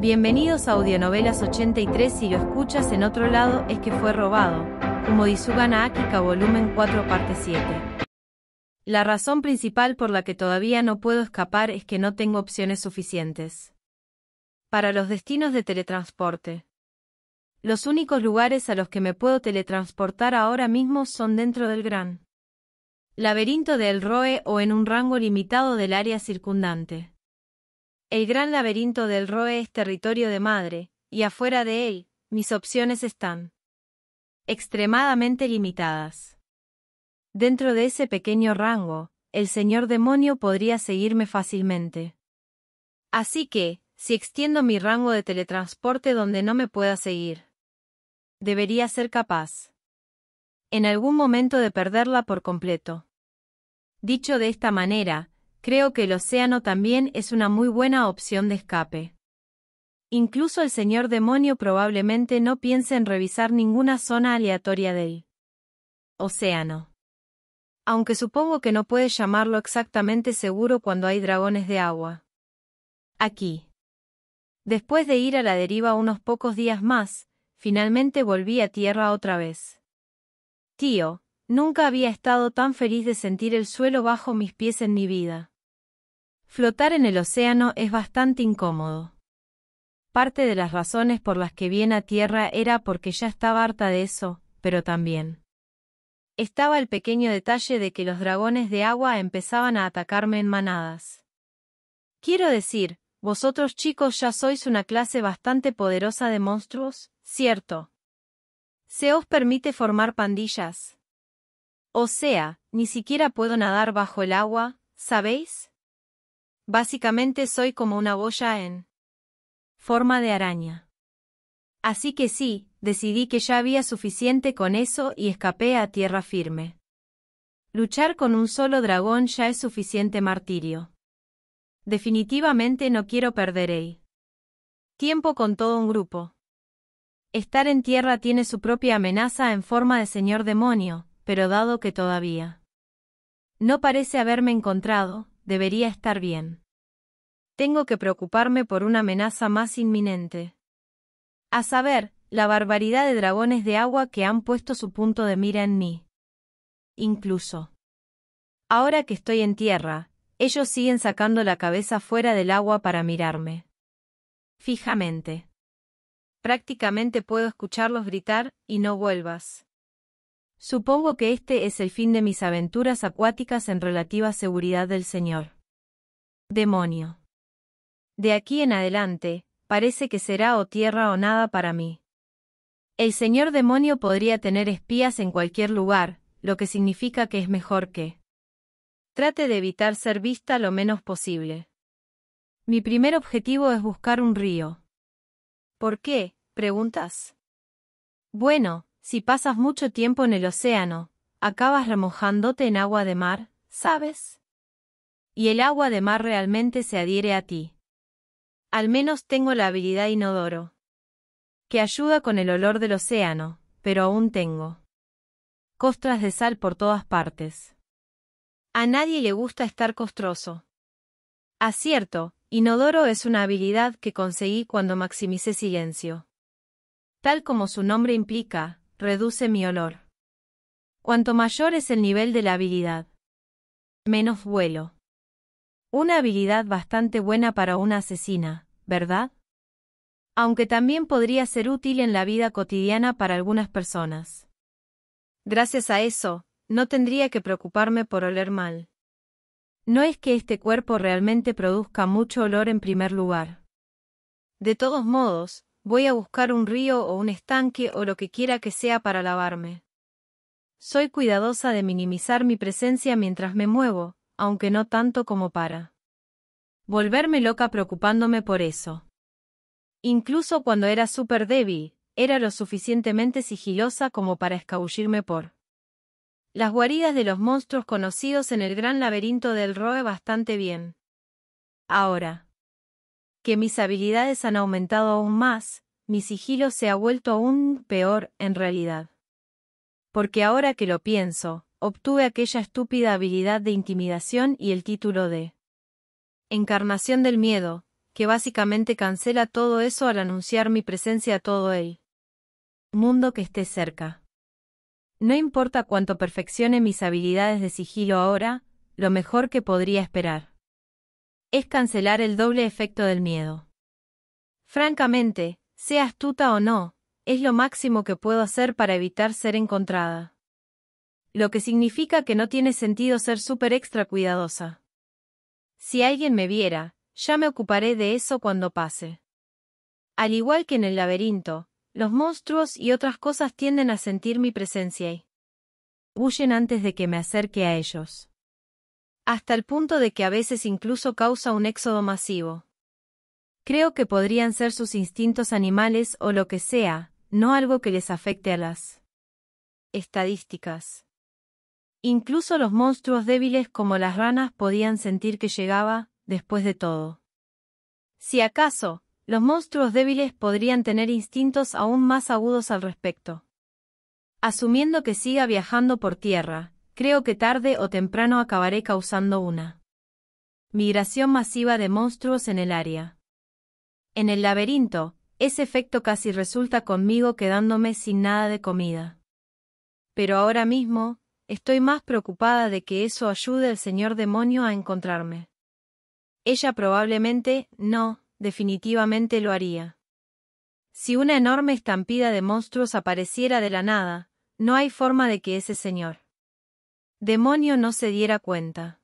Bienvenidos a Audionovelas 83 si lo escuchas en otro lado es que fue robado. Como Disugana Akika volumen 4 parte 7. La razón principal por la que todavía no puedo escapar es que no tengo opciones suficientes. Para los destinos de teletransporte. Los únicos lugares a los que me puedo teletransportar ahora mismo son dentro del gran laberinto del Roe o en un rango limitado del área circundante. El gran laberinto del Roe es territorio de madre, y afuera de él, mis opciones están extremadamente limitadas. Dentro de ese pequeño rango, el señor demonio podría seguirme fácilmente. Así que, si extiendo mi rango de teletransporte donde no me pueda seguir, debería ser capaz en algún momento de perderla por completo. Dicho de esta manera, creo que el océano también es una muy buena opción de escape. Incluso el señor demonio probablemente no piense en revisar ninguna zona aleatoria del océano. Aunque supongo que no puede llamarlo exactamente seguro cuando hay dragones de agua. Aquí. Después de ir a la deriva unos pocos días más, finalmente volví a tierra otra vez. Tío, Nunca había estado tan feliz de sentir el suelo bajo mis pies en mi vida. Flotar en el océano es bastante incómodo. Parte de las razones por las que vine a tierra era porque ya estaba harta de eso, pero también estaba el pequeño detalle de que los dragones de agua empezaban a atacarme en manadas. Quiero decir, vosotros chicos ya sois una clase bastante poderosa de monstruos, ¿cierto? Se os permite formar pandillas. O sea, ni siquiera puedo nadar bajo el agua, ¿sabéis? Básicamente soy como una boya en forma de araña. Así que sí, decidí que ya había suficiente con eso y escapé a tierra firme. Luchar con un solo dragón ya es suficiente martirio. Definitivamente no quiero perder el tiempo con todo un grupo. Estar en tierra tiene su propia amenaza en forma de señor demonio, pero dado que todavía no parece haberme encontrado, debería estar bien. Tengo que preocuparme por una amenaza más inminente. A saber, la barbaridad de dragones de agua que han puesto su punto de mira en mí. Incluso. Ahora que estoy en tierra, ellos siguen sacando la cabeza fuera del agua para mirarme. Fijamente. Prácticamente puedo escucharlos gritar, y no vuelvas. Supongo que este es el fin de mis aventuras acuáticas en relativa seguridad del Señor. Demonio. De aquí en adelante, parece que será o tierra o nada para mí. El señor demonio podría tener espías en cualquier lugar, lo que significa que es mejor que trate de evitar ser vista lo menos posible. Mi primer objetivo es buscar un río. ¿Por qué? preguntas. Bueno, si pasas mucho tiempo en el océano, acabas remojándote en agua de mar, ¿sabes? Y el agua de mar realmente se adhiere a ti. Al menos tengo la habilidad inodoro. Que ayuda con el olor del océano, pero aún tengo. Costras de sal por todas partes. A nadie le gusta estar costroso. Acierto, inodoro es una habilidad que conseguí cuando maximicé silencio. Tal como su nombre implica, reduce mi olor. Cuanto mayor es el nivel de la habilidad, menos vuelo. Una habilidad bastante buena para una asesina, ¿verdad? Aunque también podría ser útil en la vida cotidiana para algunas personas. Gracias a eso, no tendría que preocuparme por oler mal. No es que este cuerpo realmente produzca mucho olor en primer lugar. De todos modos, Voy a buscar un río o un estanque o lo que quiera que sea para lavarme. Soy cuidadosa de minimizar mi presencia mientras me muevo, aunque no tanto como para volverme loca preocupándome por eso. Incluso cuando era súper débil, era lo suficientemente sigilosa como para escabullirme por las guaridas de los monstruos conocidos en el gran laberinto del Roe bastante bien. Ahora, que mis habilidades han aumentado aún más, mi sigilo se ha vuelto aún peor en realidad. Porque ahora que lo pienso, obtuve aquella estúpida habilidad de intimidación y el título de Encarnación del Miedo, que básicamente cancela todo eso al anunciar mi presencia a todo el mundo que esté cerca. No importa cuánto perfeccione mis habilidades de sigilo ahora, lo mejor que podría esperar es cancelar el doble efecto del miedo. Francamente, sea astuta o no, es lo máximo que puedo hacer para evitar ser encontrada. Lo que significa que no tiene sentido ser súper extra cuidadosa. Si alguien me viera, ya me ocuparé de eso cuando pase. Al igual que en el laberinto, los monstruos y otras cosas tienden a sentir mi presencia y huyen antes de que me acerque a ellos hasta el punto de que a veces incluso causa un éxodo masivo. Creo que podrían ser sus instintos animales o lo que sea, no algo que les afecte a las estadísticas. Incluso los monstruos débiles como las ranas podían sentir que llegaba, después de todo. Si acaso, los monstruos débiles podrían tener instintos aún más agudos al respecto. Asumiendo que siga viajando por tierra, Creo que tarde o temprano acabaré causando una. Migración masiva de monstruos en el área. En el laberinto, ese efecto casi resulta conmigo quedándome sin nada de comida. Pero ahora mismo, estoy más preocupada de que eso ayude al señor demonio a encontrarme. Ella probablemente, no, definitivamente lo haría. Si una enorme estampida de monstruos apareciera de la nada, no hay forma de que ese señor demonio no se diera cuenta.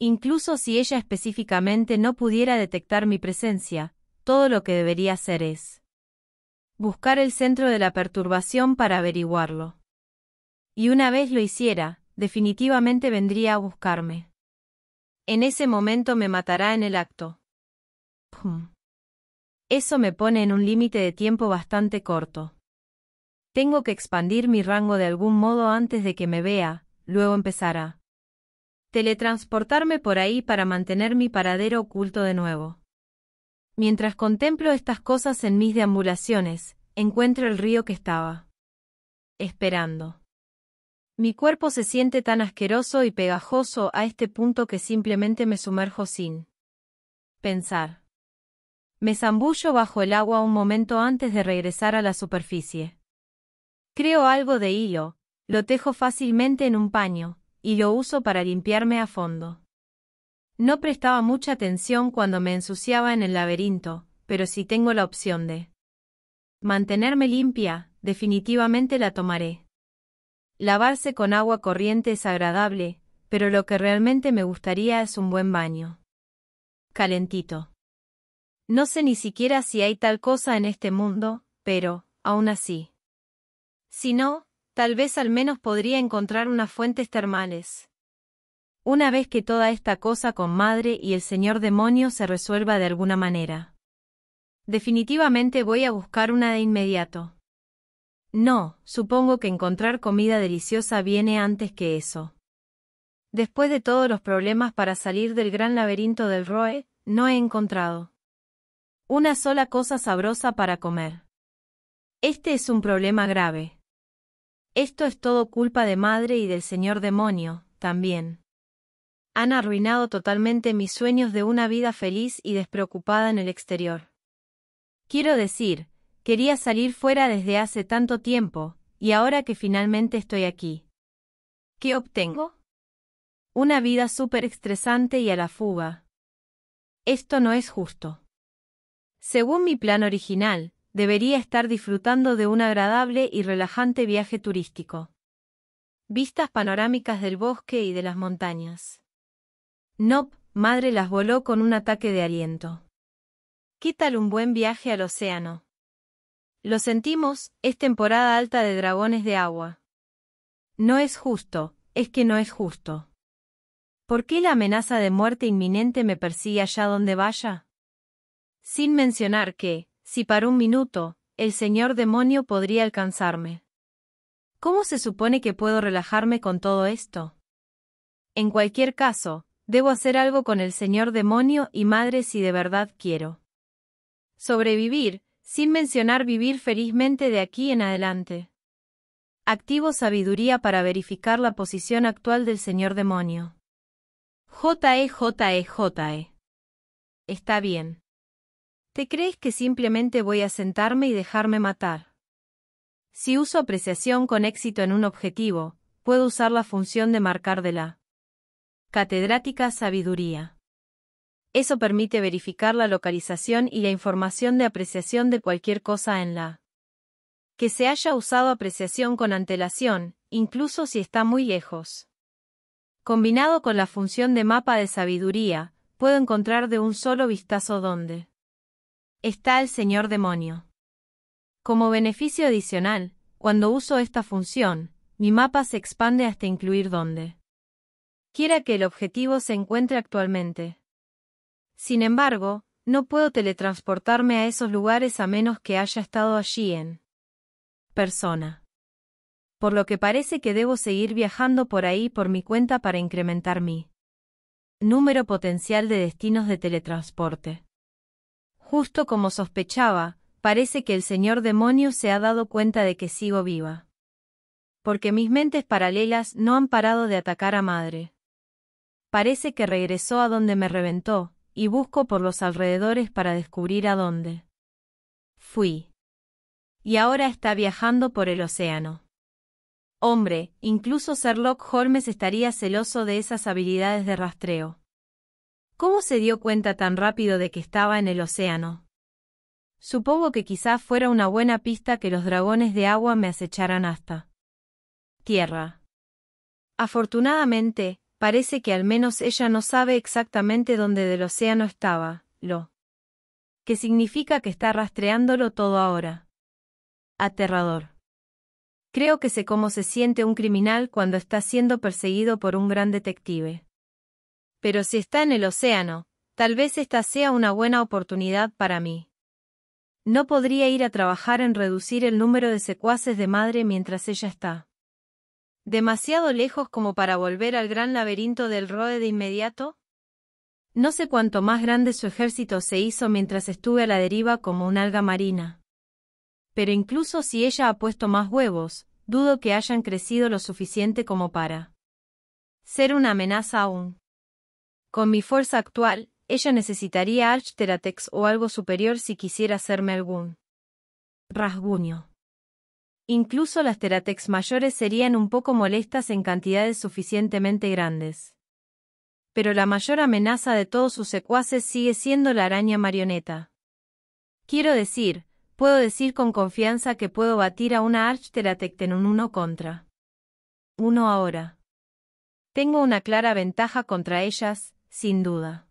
Incluso si ella específicamente no pudiera detectar mi presencia, todo lo que debería hacer es buscar el centro de la perturbación para averiguarlo. Y una vez lo hiciera, definitivamente vendría a buscarme. En ese momento me matará en el acto. Eso me pone en un límite de tiempo bastante corto. Tengo que expandir mi rango de algún modo antes de que me vea, luego empezará. teletransportarme por ahí para mantener mi paradero oculto de nuevo. Mientras contemplo estas cosas en mis deambulaciones, encuentro el río que estaba esperando. Mi cuerpo se siente tan asqueroso y pegajoso a este punto que simplemente me sumerjo sin pensar. Me zambullo bajo el agua un momento antes de regresar a la superficie. Creo algo de hilo, lo tejo fácilmente en un paño, y lo uso para limpiarme a fondo. No prestaba mucha atención cuando me ensuciaba en el laberinto, pero si tengo la opción de mantenerme limpia, definitivamente la tomaré. Lavarse con agua corriente es agradable, pero lo que realmente me gustaría es un buen baño. Calentito. No sé ni siquiera si hay tal cosa en este mundo, pero, aún así. Si no, Tal vez al menos podría encontrar unas fuentes termales. Una vez que toda esta cosa con madre y el señor demonio se resuelva de alguna manera. Definitivamente voy a buscar una de inmediato. No, supongo que encontrar comida deliciosa viene antes que eso. Después de todos los problemas para salir del gran laberinto del Roe, no he encontrado una sola cosa sabrosa para comer. Este es un problema grave. Esto es todo culpa de madre y del señor demonio, también. Han arruinado totalmente mis sueños de una vida feliz y despreocupada en el exterior. Quiero decir, quería salir fuera desde hace tanto tiempo, y ahora que finalmente estoy aquí. ¿Qué obtengo? Una vida súper estresante y a la fuga. Esto no es justo. Según mi plan original, debería estar disfrutando de un agradable y relajante viaje turístico. Vistas panorámicas del bosque y de las montañas. Nop, madre las voló con un ataque de aliento. ¿Qué tal un buen viaje al océano? Lo sentimos, es temporada alta de dragones de agua. No es justo, es que no es justo. ¿Por qué la amenaza de muerte inminente me persigue allá donde vaya? Sin mencionar que, si para un minuto, el señor demonio podría alcanzarme. ¿Cómo se supone que puedo relajarme con todo esto? En cualquier caso, debo hacer algo con el señor demonio y madre si de verdad quiero. Sobrevivir, sin mencionar vivir felizmente de aquí en adelante. Activo sabiduría para verificar la posición actual del señor demonio. J -E -J -E. e. Está bien. ¿Te crees que simplemente voy a sentarme y dejarme matar? Si uso apreciación con éxito en un objetivo, puedo usar la función de marcar de la catedrática sabiduría. Eso permite verificar la localización y la información de apreciación de cualquier cosa en la que se haya usado apreciación con antelación, incluso si está muy lejos. Combinado con la función de mapa de sabiduría, puedo encontrar de un solo vistazo dónde está el señor demonio. Como beneficio adicional, cuando uso esta función, mi mapa se expande hasta incluir dónde quiera que el objetivo se encuentre actualmente. Sin embargo, no puedo teletransportarme a esos lugares a menos que haya estado allí en persona. Por lo que parece que debo seguir viajando por ahí por mi cuenta para incrementar mi número potencial de destinos de teletransporte. Justo como sospechaba, parece que el señor demonio se ha dado cuenta de que sigo viva. Porque mis mentes paralelas no han parado de atacar a madre. Parece que regresó a donde me reventó, y busco por los alrededores para descubrir a dónde. Fui. Y ahora está viajando por el océano. Hombre, incluso Sherlock Holmes estaría celoso de esas habilidades de rastreo. ¿Cómo se dio cuenta tan rápido de que estaba en el océano? Supongo que quizá fuera una buena pista que los dragones de agua me acecharan hasta tierra. Afortunadamente, parece que al menos ella no sabe exactamente dónde del océano estaba, lo que significa que está rastreándolo todo ahora. Aterrador. Creo que sé cómo se siente un criminal cuando está siendo perseguido por un gran detective. Pero si está en el océano, tal vez esta sea una buena oportunidad para mí. No podría ir a trabajar en reducir el número de secuaces de madre mientras ella está. ¿Demasiado lejos como para volver al gran laberinto del Roe de inmediato? No sé cuánto más grande su ejército se hizo mientras estuve a la deriva como un alga marina. Pero incluso si ella ha puesto más huevos, dudo que hayan crecido lo suficiente como para ser una amenaza aún. Con mi fuerza actual, ella necesitaría Archteratex o algo superior si quisiera hacerme algún rasguño. Incluso las Teratex mayores serían un poco molestas en cantidades suficientemente grandes. Pero la mayor amenaza de todos sus secuaces sigue siendo la araña marioneta. Quiero decir, puedo decir con confianza que puedo batir a una Archteratex en un uno contra. uno ahora. Tengo una clara ventaja contra ellas, sin duda.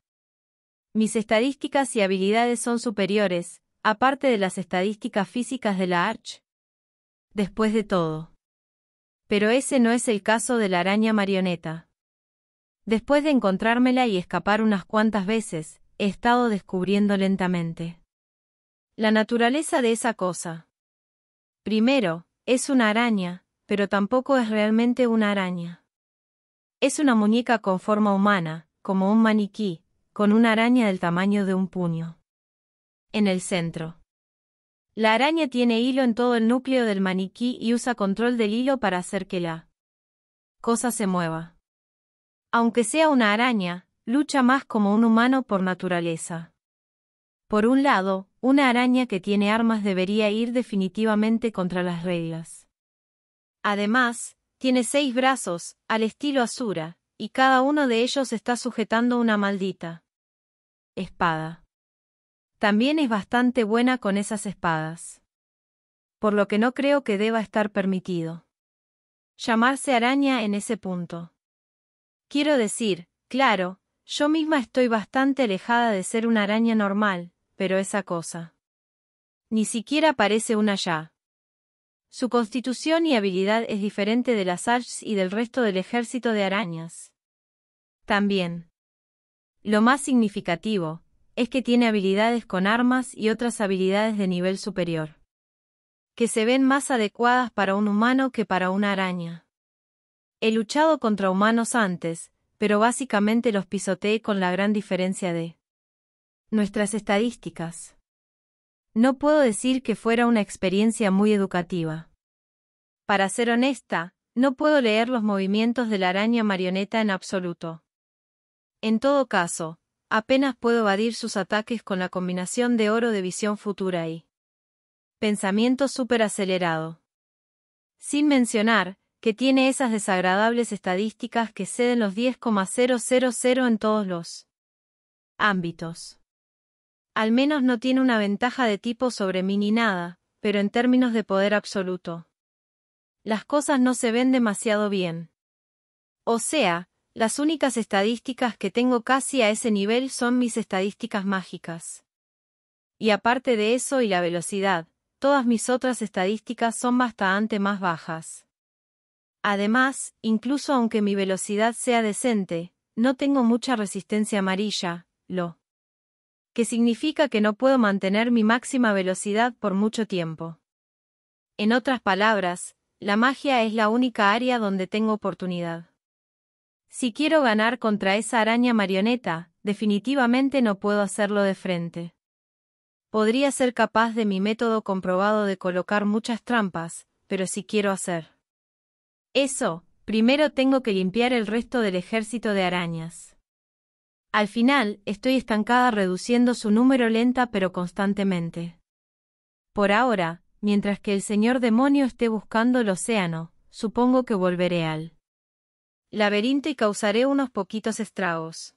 Mis estadísticas y habilidades son superiores, aparte de las estadísticas físicas de la Arch. Después de todo. Pero ese no es el caso de la araña marioneta. Después de encontrármela y escapar unas cuantas veces, he estado descubriendo lentamente. La naturaleza de esa cosa. Primero, es una araña, pero tampoco es realmente una araña. Es una muñeca con forma humana, como un maniquí, con una araña del tamaño de un puño. En el centro. La araña tiene hilo en todo el núcleo del maniquí y usa control del hilo para hacer que la cosa se mueva. Aunque sea una araña, lucha más como un humano por naturaleza. Por un lado, una araña que tiene armas debería ir definitivamente contra las reglas. Además, tiene seis brazos, al estilo Asura, y cada uno de ellos está sujetando una maldita espada. También es bastante buena con esas espadas. Por lo que no creo que deba estar permitido. Llamarse araña en ese punto. Quiero decir, claro, yo misma estoy bastante alejada de ser una araña normal, pero esa cosa. Ni siquiera parece una ya. Su constitución y habilidad es diferente de las Ashs y del resto del ejército de arañas. También. Lo más significativo, es que tiene habilidades con armas y otras habilidades de nivel superior. Que se ven más adecuadas para un humano que para una araña. He luchado contra humanos antes, pero básicamente los pisoteé con la gran diferencia de nuestras estadísticas. No puedo decir que fuera una experiencia muy educativa. Para ser honesta, no puedo leer los movimientos de la araña marioneta en absoluto. En todo caso, apenas puedo evadir sus ataques con la combinación de oro de visión futura y pensamiento superacelerado. Sin mencionar, que tiene esas desagradables estadísticas que ceden los 10,000 en todos los ámbitos. Al menos no tiene una ventaja de tipo sobre mí ni nada, pero en términos de poder absoluto. Las cosas no se ven demasiado bien. O sea, las únicas estadísticas que tengo casi a ese nivel son mis estadísticas mágicas. Y aparte de eso y la velocidad, todas mis otras estadísticas son bastante más bajas. Además, incluso aunque mi velocidad sea decente, no tengo mucha resistencia amarilla, lo que significa que no puedo mantener mi máxima velocidad por mucho tiempo. En otras palabras, la magia es la única área donde tengo oportunidad. Si quiero ganar contra esa araña marioneta, definitivamente no puedo hacerlo de frente. Podría ser capaz de mi método comprobado de colocar muchas trampas, pero si quiero hacer eso, primero tengo que limpiar el resto del ejército de arañas. Al final, estoy estancada reduciendo su número lenta pero constantemente. Por ahora, mientras que el señor demonio esté buscando el océano, supongo que volveré al laberinto y causaré unos poquitos estragos.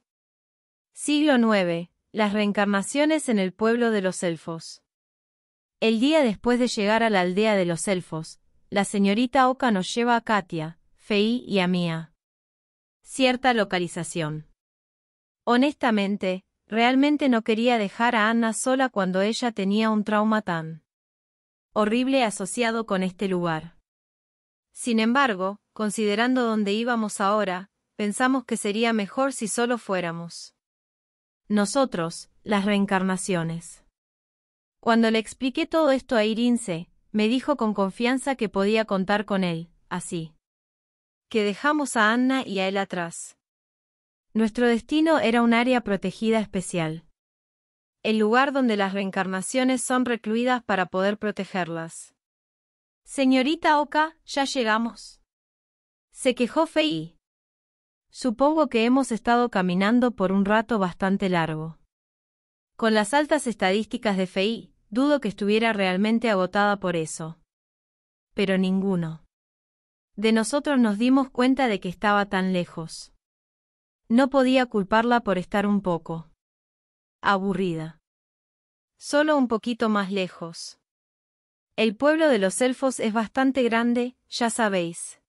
Siglo IX. Las reencarnaciones en el pueblo de los elfos. El día después de llegar a la aldea de los elfos, la señorita Oka nos lleva a Katia, Fei y a Mía. Cierta localización. Honestamente, realmente no quería dejar a Anna sola cuando ella tenía un trauma tan horrible asociado con este lugar. Sin embargo, considerando dónde íbamos ahora, pensamos que sería mejor si solo fuéramos. Nosotros, las reencarnaciones. Cuando le expliqué todo esto a Irince, me dijo con confianza que podía contar con él, así. Que dejamos a Anna y a él atrás. Nuestro destino era un área protegida especial. El lugar donde las reencarnaciones son recluidas para poder protegerlas. Señorita Oka, ya llegamos. Se quejó Fei. Supongo que hemos estado caminando por un rato bastante largo. Con las altas estadísticas de Fei, dudo que estuviera realmente agotada por eso. Pero ninguno. De nosotros nos dimos cuenta de que estaba tan lejos. No podía culparla por estar un poco aburrida. Solo un poquito más lejos. El pueblo de los elfos es bastante grande, ya sabéis.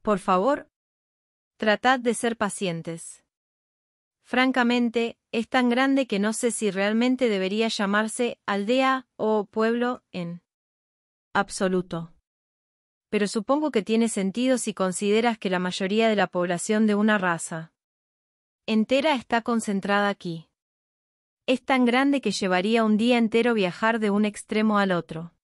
Por favor, tratad de ser pacientes. Francamente, es tan grande que no sé si realmente debería llamarse aldea o pueblo en absoluto. Pero supongo que tiene sentido si consideras que la mayoría de la población de una raza entera está concentrada aquí. Es tan grande que llevaría un día entero viajar de un extremo al otro.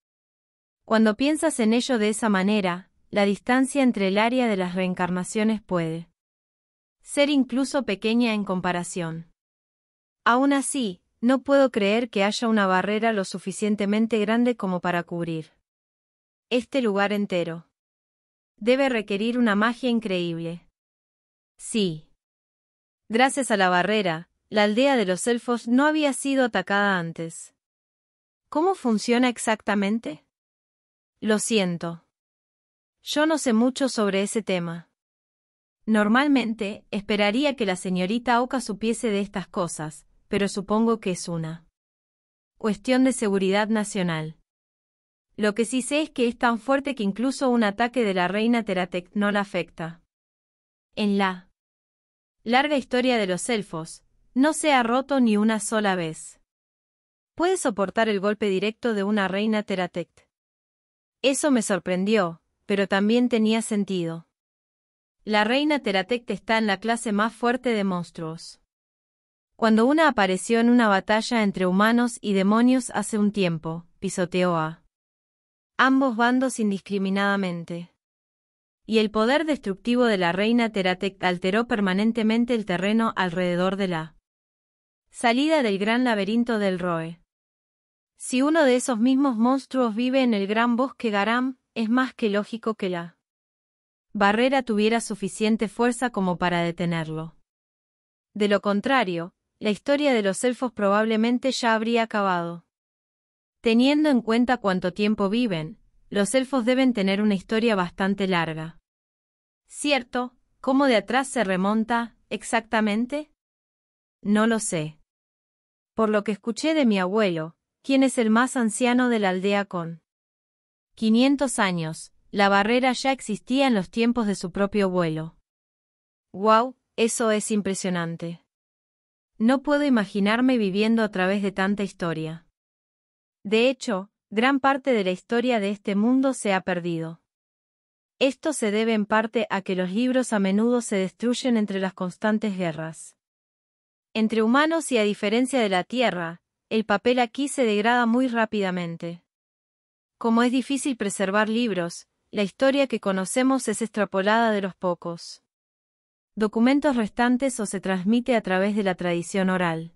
Cuando piensas en ello de esa manera, la distancia entre el área de las reencarnaciones puede ser incluso pequeña en comparación. Aún así, no puedo creer que haya una barrera lo suficientemente grande como para cubrir este lugar entero. Debe requerir una magia increíble. Sí. Gracias a la barrera, la aldea de los elfos no había sido atacada antes. ¿Cómo funciona exactamente? Lo siento. Yo no sé mucho sobre ese tema. Normalmente, esperaría que la señorita Oka supiese de estas cosas, pero supongo que es una cuestión de seguridad nacional. Lo que sí sé es que es tan fuerte que incluso un ataque de la reina Teratec no la afecta. En la larga historia de los elfos, no se ha roto ni una sola vez. Puede soportar el golpe directo de una reina Teratect. Eso me sorprendió, pero también tenía sentido. La reina Teratect está en la clase más fuerte de monstruos. Cuando una apareció en una batalla entre humanos y demonios hace un tiempo, pisoteó a ambos bandos indiscriminadamente y el poder destructivo de la reina Teratec alteró permanentemente el terreno alrededor de la salida del gran laberinto del Roe. Si uno de esos mismos monstruos vive en el gran bosque Garam, es más que lógico que la barrera tuviera suficiente fuerza como para detenerlo. De lo contrario, la historia de los elfos probablemente ya habría acabado. Teniendo en cuenta cuánto tiempo viven, los elfos deben tener una historia bastante larga. ¿Cierto? ¿Cómo de atrás se remonta, exactamente? No lo sé. Por lo que escuché de mi abuelo, quien es el más anciano de la aldea con 500 años, la barrera ya existía en los tiempos de su propio abuelo. ¡Wow! Eso es impresionante. No puedo imaginarme viviendo a través de tanta historia. De hecho, gran parte de la historia de este mundo se ha perdido. Esto se debe en parte a que los libros a menudo se destruyen entre las constantes guerras. Entre humanos y a diferencia de la Tierra, el papel aquí se degrada muy rápidamente. Como es difícil preservar libros, la historia que conocemos es extrapolada de los pocos documentos restantes o se transmite a través de la tradición oral.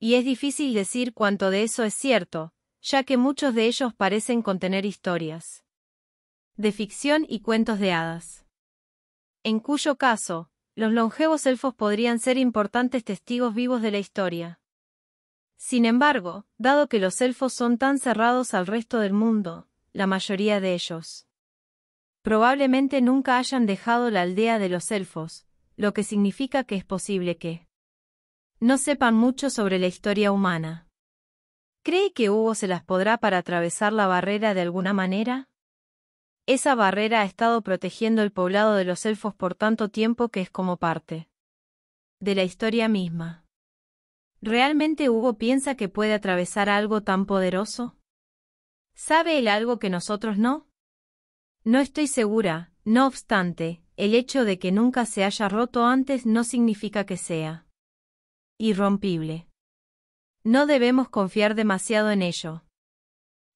Y es difícil decir cuánto de eso es cierto, ya que muchos de ellos parecen contener historias de ficción y cuentos de hadas. En cuyo caso, los longevos elfos podrían ser importantes testigos vivos de la historia. Sin embargo, dado que los elfos son tan cerrados al resto del mundo, la mayoría de ellos probablemente nunca hayan dejado la aldea de los elfos, lo que significa que es posible que no sepan mucho sobre la historia humana. ¿Cree que Hugo se las podrá para atravesar la barrera de alguna manera? Esa barrera ha estado protegiendo el poblado de los elfos por tanto tiempo que es como parte de la historia misma. ¿Realmente Hugo piensa que puede atravesar algo tan poderoso? ¿Sabe él algo que nosotros no? No estoy segura, no obstante, el hecho de que nunca se haya roto antes no significa que sea irrompible. No debemos confiar demasiado en ello.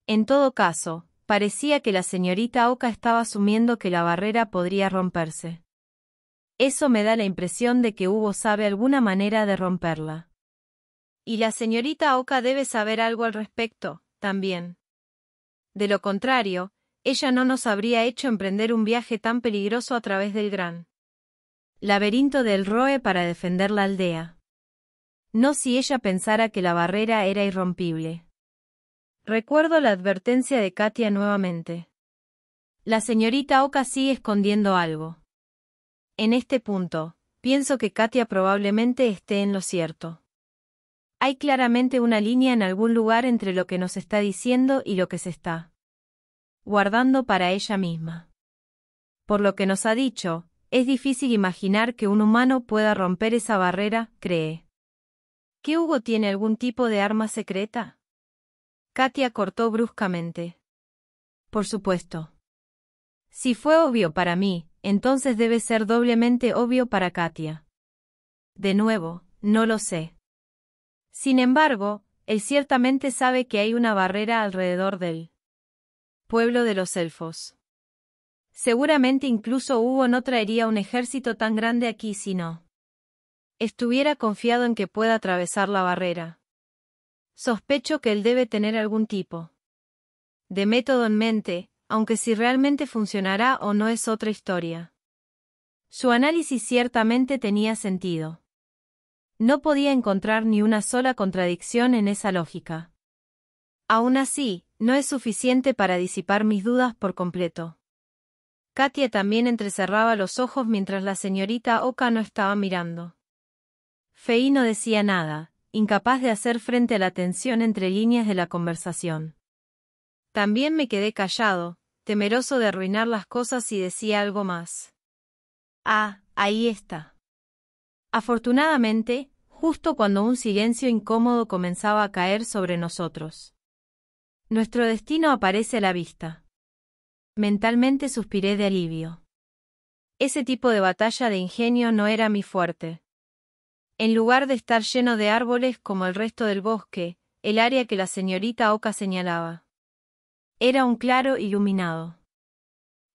En todo caso, parecía que la señorita Oka estaba asumiendo que la barrera podría romperse. Eso me da la impresión de que Hugo sabe alguna manera de romperla. Y la señorita Oka debe saber algo al respecto, también. De lo contrario, ella no nos habría hecho emprender un viaje tan peligroso a través del gran laberinto del Roe para defender la aldea. No si ella pensara que la barrera era irrompible. Recuerdo la advertencia de Katia nuevamente. La señorita Oka sigue escondiendo algo. En este punto, pienso que Katia probablemente esté en lo cierto. Hay claramente una línea en algún lugar entre lo que nos está diciendo y lo que se está guardando para ella misma. Por lo que nos ha dicho, es difícil imaginar que un humano pueda romper esa barrera, cree. ¿Qué Hugo tiene algún tipo de arma secreta? Katia cortó bruscamente. Por supuesto. Si fue obvio para mí, entonces debe ser doblemente obvio para Katia. De nuevo, no lo sé. Sin embargo, él ciertamente sabe que hay una barrera alrededor del pueblo de los elfos. Seguramente incluso Hugo no traería un ejército tan grande aquí si no Estuviera confiado en que pueda atravesar la barrera. Sospecho que él debe tener algún tipo de método en mente, aunque si realmente funcionará o no es otra historia. Su análisis ciertamente tenía sentido. No podía encontrar ni una sola contradicción en esa lógica. Aún así, no es suficiente para disipar mis dudas por completo. Katia también entrecerraba los ojos mientras la señorita Oka no estaba mirando. Fei no decía nada, incapaz de hacer frente a la tensión entre líneas de la conversación. También me quedé callado, temeroso de arruinar las cosas si decía algo más. Ah, ahí está. Afortunadamente, justo cuando un silencio incómodo comenzaba a caer sobre nosotros. Nuestro destino aparece a la vista. Mentalmente suspiré de alivio. Ese tipo de batalla de ingenio no era mi fuerte. En lugar de estar lleno de árboles como el resto del bosque, el área que la señorita Oca señalaba. Era un claro iluminado.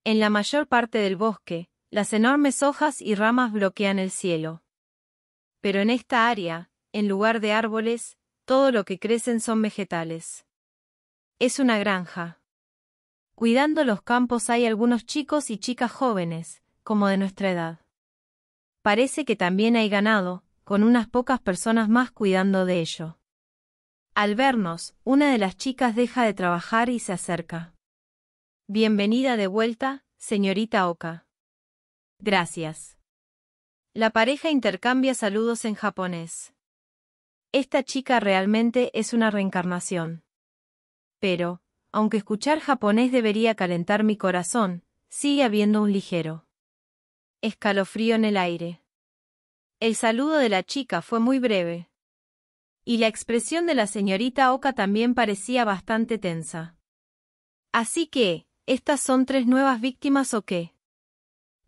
En la mayor parte del bosque, las enormes hojas y ramas bloquean el cielo. Pero en esta área, en lugar de árboles, todo lo que crecen son vegetales. Es una granja. Cuidando los campos hay algunos chicos y chicas jóvenes, como de nuestra edad. Parece que también hay ganado, con unas pocas personas más cuidando de ello. Al vernos, una de las chicas deja de trabajar y se acerca. Bienvenida de vuelta, señorita Oka. Gracias. La pareja intercambia saludos en japonés. Esta chica realmente es una reencarnación. Pero, aunque escuchar japonés debería calentar mi corazón, sigue habiendo un ligero escalofrío en el aire. El saludo de la chica fue muy breve. Y la expresión de la señorita Oka también parecía bastante tensa. Así que, ¿estas son tres nuevas víctimas o qué?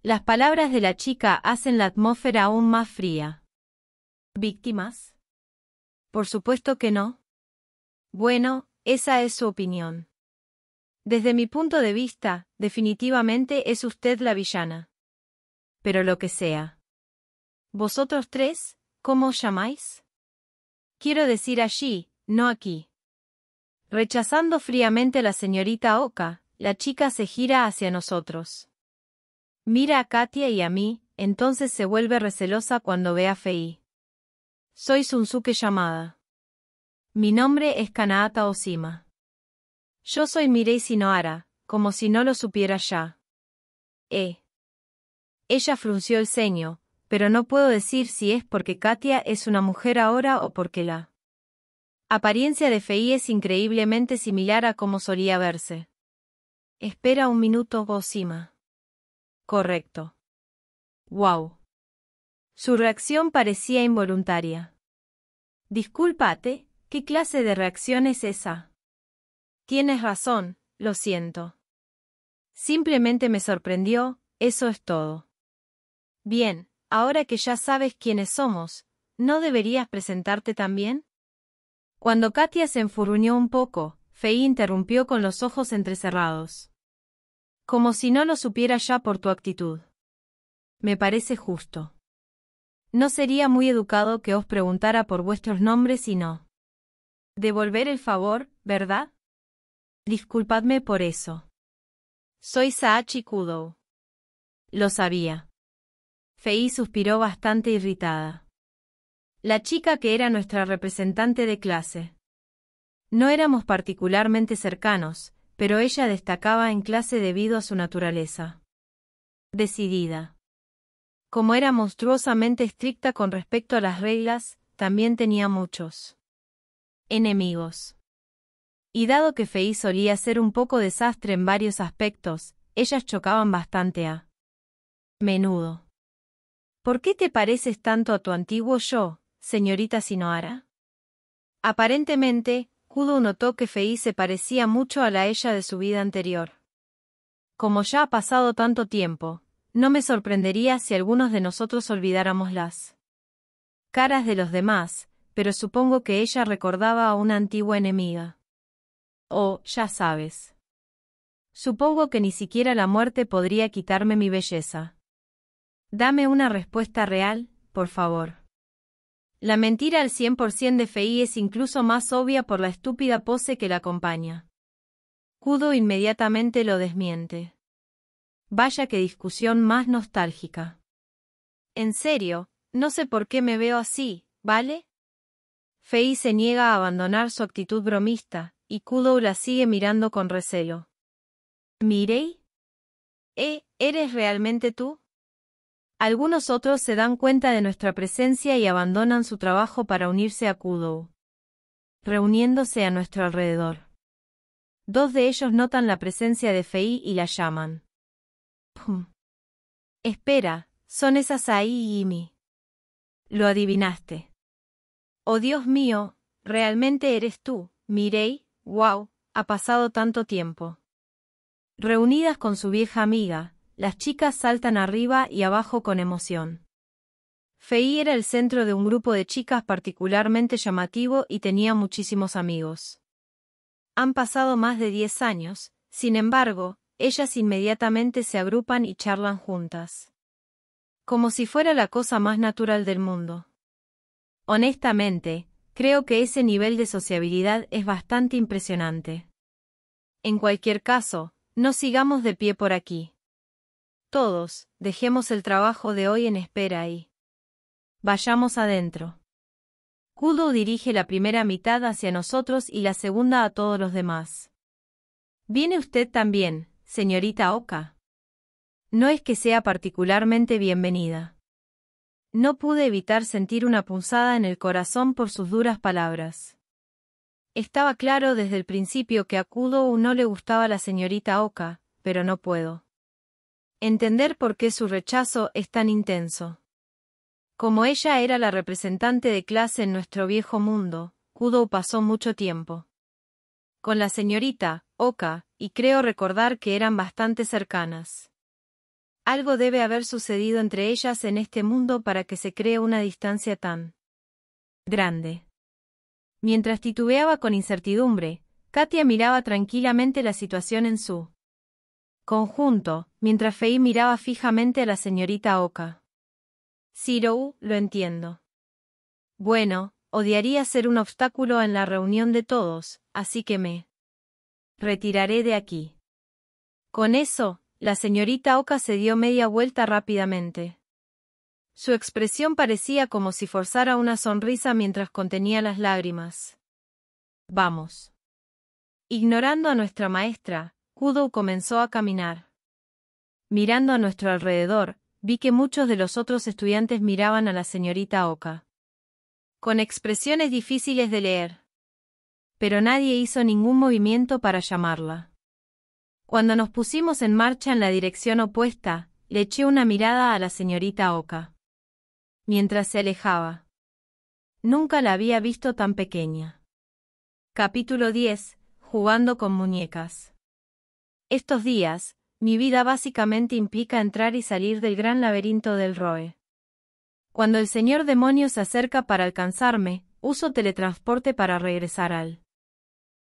Las palabras de la chica hacen la atmósfera aún más fría. ¿Víctimas? Por supuesto que no. Bueno, esa es su opinión. Desde mi punto de vista, definitivamente es usted la villana. Pero lo que sea. Vosotros tres, ¿cómo os llamáis? Quiero decir allí, no aquí. Rechazando fríamente a la señorita Oka, la chica se gira hacia nosotros. Mira a Katia y a mí, entonces se vuelve recelosa cuando ve a Fei. Soy Sunsuke llamada. Mi nombre es Kanaata Oshima. Yo soy Mirei Sinohara, como si no lo supiera ya. Eh. Ella frunció el ceño, pero no puedo decir si es porque Katia es una mujer ahora o porque la apariencia de Fei es increíblemente similar a como solía verse. Espera un minuto, Gosima. Correcto. Wow. Su reacción parecía involuntaria. Discúlpate, ¿qué clase de reacción es esa? Tienes razón, lo siento. Simplemente me sorprendió, eso es todo. Bien, ahora que ya sabes quiénes somos, ¿no deberías presentarte también? Cuando Katia se enfurruñó un poco, Fei interrumpió con los ojos entrecerrados. Como si no lo supiera ya por tu actitud. Me parece justo. No sería muy educado que os preguntara por vuestros nombres y no. Devolver el favor, ¿verdad? Disculpadme por eso. Soy Saachi Kudo. Lo sabía. Fei suspiró bastante irritada. La chica que era nuestra representante de clase. No éramos particularmente cercanos, pero ella destacaba en clase debido a su naturaleza. Decidida. Como era monstruosamente estricta con respecto a las reglas, también tenía muchos enemigos. Y dado que Fei solía ser un poco desastre en varios aspectos, ellas chocaban bastante a menudo. ¿Por qué te pareces tanto a tu antiguo yo, señorita Sinoara? Aparentemente, Kudo notó que Fei se parecía mucho a la ella de su vida anterior. Como ya ha pasado tanto tiempo, no me sorprendería si algunos de nosotros olvidáramos las caras de los demás, pero supongo que ella recordaba a una antigua enemiga. Oh, ya sabes. Supongo que ni siquiera la muerte podría quitarme mi belleza. Dame una respuesta real, por favor. La mentira al 100% de Fei es incluso más obvia por la estúpida pose que la acompaña. Kudo inmediatamente lo desmiente. Vaya que discusión más nostálgica. En serio, no sé por qué me veo así, ¿vale? Fei se niega a abandonar su actitud bromista, y Kudo la sigue mirando con recelo. ¿Mirei? ¿Eh, eres realmente tú? Algunos otros se dan cuenta de nuestra presencia y abandonan su trabajo para unirse a Kudou, reuniéndose a nuestro alrededor. Dos de ellos notan la presencia de Fei y la llaman. Pum. Espera, son esas ahí y Imi. Lo adivinaste. Oh Dios mío, realmente eres tú, Mirei, wow, ha pasado tanto tiempo. Reunidas con su vieja amiga, las chicas saltan arriba y abajo con emoción. Fei era el centro de un grupo de chicas particularmente llamativo y tenía muchísimos amigos. Han pasado más de diez años, sin embargo, ellas inmediatamente se agrupan y charlan juntas. Como si fuera la cosa más natural del mundo. Honestamente, creo que ese nivel de sociabilidad es bastante impresionante. En cualquier caso, no sigamos de pie por aquí. Todos, dejemos el trabajo de hoy en espera y vayamos adentro. Kudo dirige la primera mitad hacia nosotros y la segunda a todos los demás. Viene usted también, señorita Oka. No es que sea particularmente bienvenida. No pude evitar sentir una punzada en el corazón por sus duras palabras. Estaba claro desde el principio que a Kudo no le gustaba la señorita Oka, pero no puedo. Entender por qué su rechazo es tan intenso. Como ella era la representante de clase en nuestro viejo mundo, Kudo pasó mucho tiempo. Con la señorita, Oka, y creo recordar que eran bastante cercanas. Algo debe haber sucedido entre ellas en este mundo para que se cree una distancia tan grande. Mientras titubeaba con incertidumbre, Katia miraba tranquilamente la situación en su Conjunto, mientras Fei miraba fijamente a la señorita Oka. Sirou, lo entiendo. Bueno, odiaría ser un obstáculo en la reunión de todos, así que me retiraré de aquí. Con eso, la señorita Oka se dio media vuelta rápidamente. Su expresión parecía como si forzara una sonrisa mientras contenía las lágrimas. Vamos. Ignorando a nuestra maestra, Kudo comenzó a caminar. Mirando a nuestro alrededor, vi que muchos de los otros estudiantes miraban a la señorita Oka. Con expresiones difíciles de leer. Pero nadie hizo ningún movimiento para llamarla. Cuando nos pusimos en marcha en la dirección opuesta, le eché una mirada a la señorita Oka. Mientras se alejaba. Nunca la había visto tan pequeña. Capítulo 10. Jugando con muñecas. Estos días, mi vida básicamente implica entrar y salir del gran laberinto del Roe. Cuando el señor demonio se acerca para alcanzarme, uso teletransporte para regresar al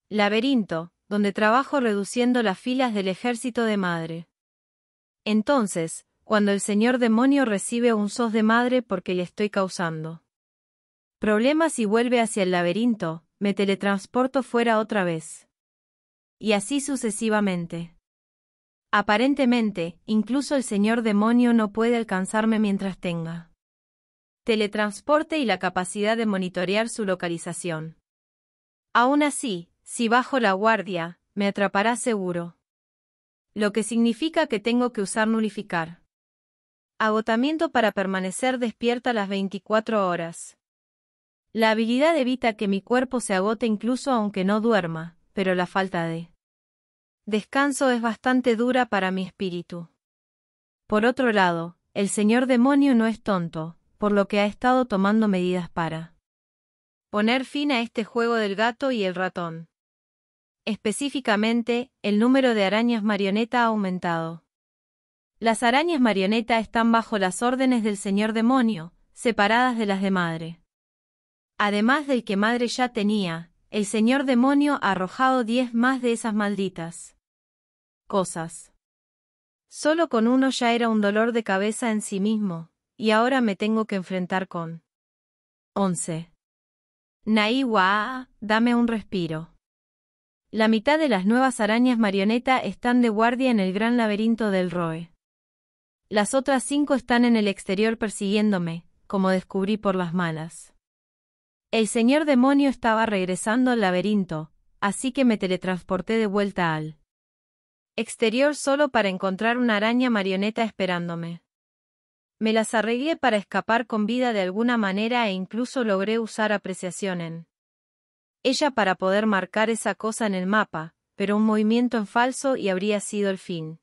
laberinto, donde trabajo reduciendo las filas del ejército de madre. Entonces, cuando el señor demonio recibe un sos de madre porque le estoy causando problemas y vuelve hacia el laberinto, me teletransporto fuera otra vez y así sucesivamente. Aparentemente, incluso el señor demonio no puede alcanzarme mientras tenga teletransporte y la capacidad de monitorear su localización. Aún así, si bajo la guardia, me atrapará seguro. Lo que significa que tengo que usar nulificar. Agotamiento para permanecer despierta las 24 horas. La habilidad evita que mi cuerpo se agote incluso aunque no duerma, pero la falta de descanso es bastante dura para mi espíritu. Por otro lado, el señor demonio no es tonto, por lo que ha estado tomando medidas para poner fin a este juego del gato y el ratón. Específicamente, el número de arañas marioneta ha aumentado. Las arañas marioneta están bajo las órdenes del señor demonio, separadas de las de madre. Además del que madre ya tenía, el señor demonio ha arrojado diez más de esas malditas cosas. Solo con uno ya era un dolor de cabeza en sí mismo, y ahora me tengo que enfrentar con 11. Naiwa, dame un respiro. La mitad de las nuevas arañas marioneta están de guardia en el gran laberinto del Roe. Las otras cinco están en el exterior persiguiéndome, como descubrí por las malas. El señor demonio estaba regresando al laberinto, así que me teletransporté de vuelta al exterior solo para encontrar una araña marioneta esperándome. Me las arreglé para escapar con vida de alguna manera e incluso logré usar apreciación en ella para poder marcar esa cosa en el mapa, pero un movimiento en falso y habría sido el fin.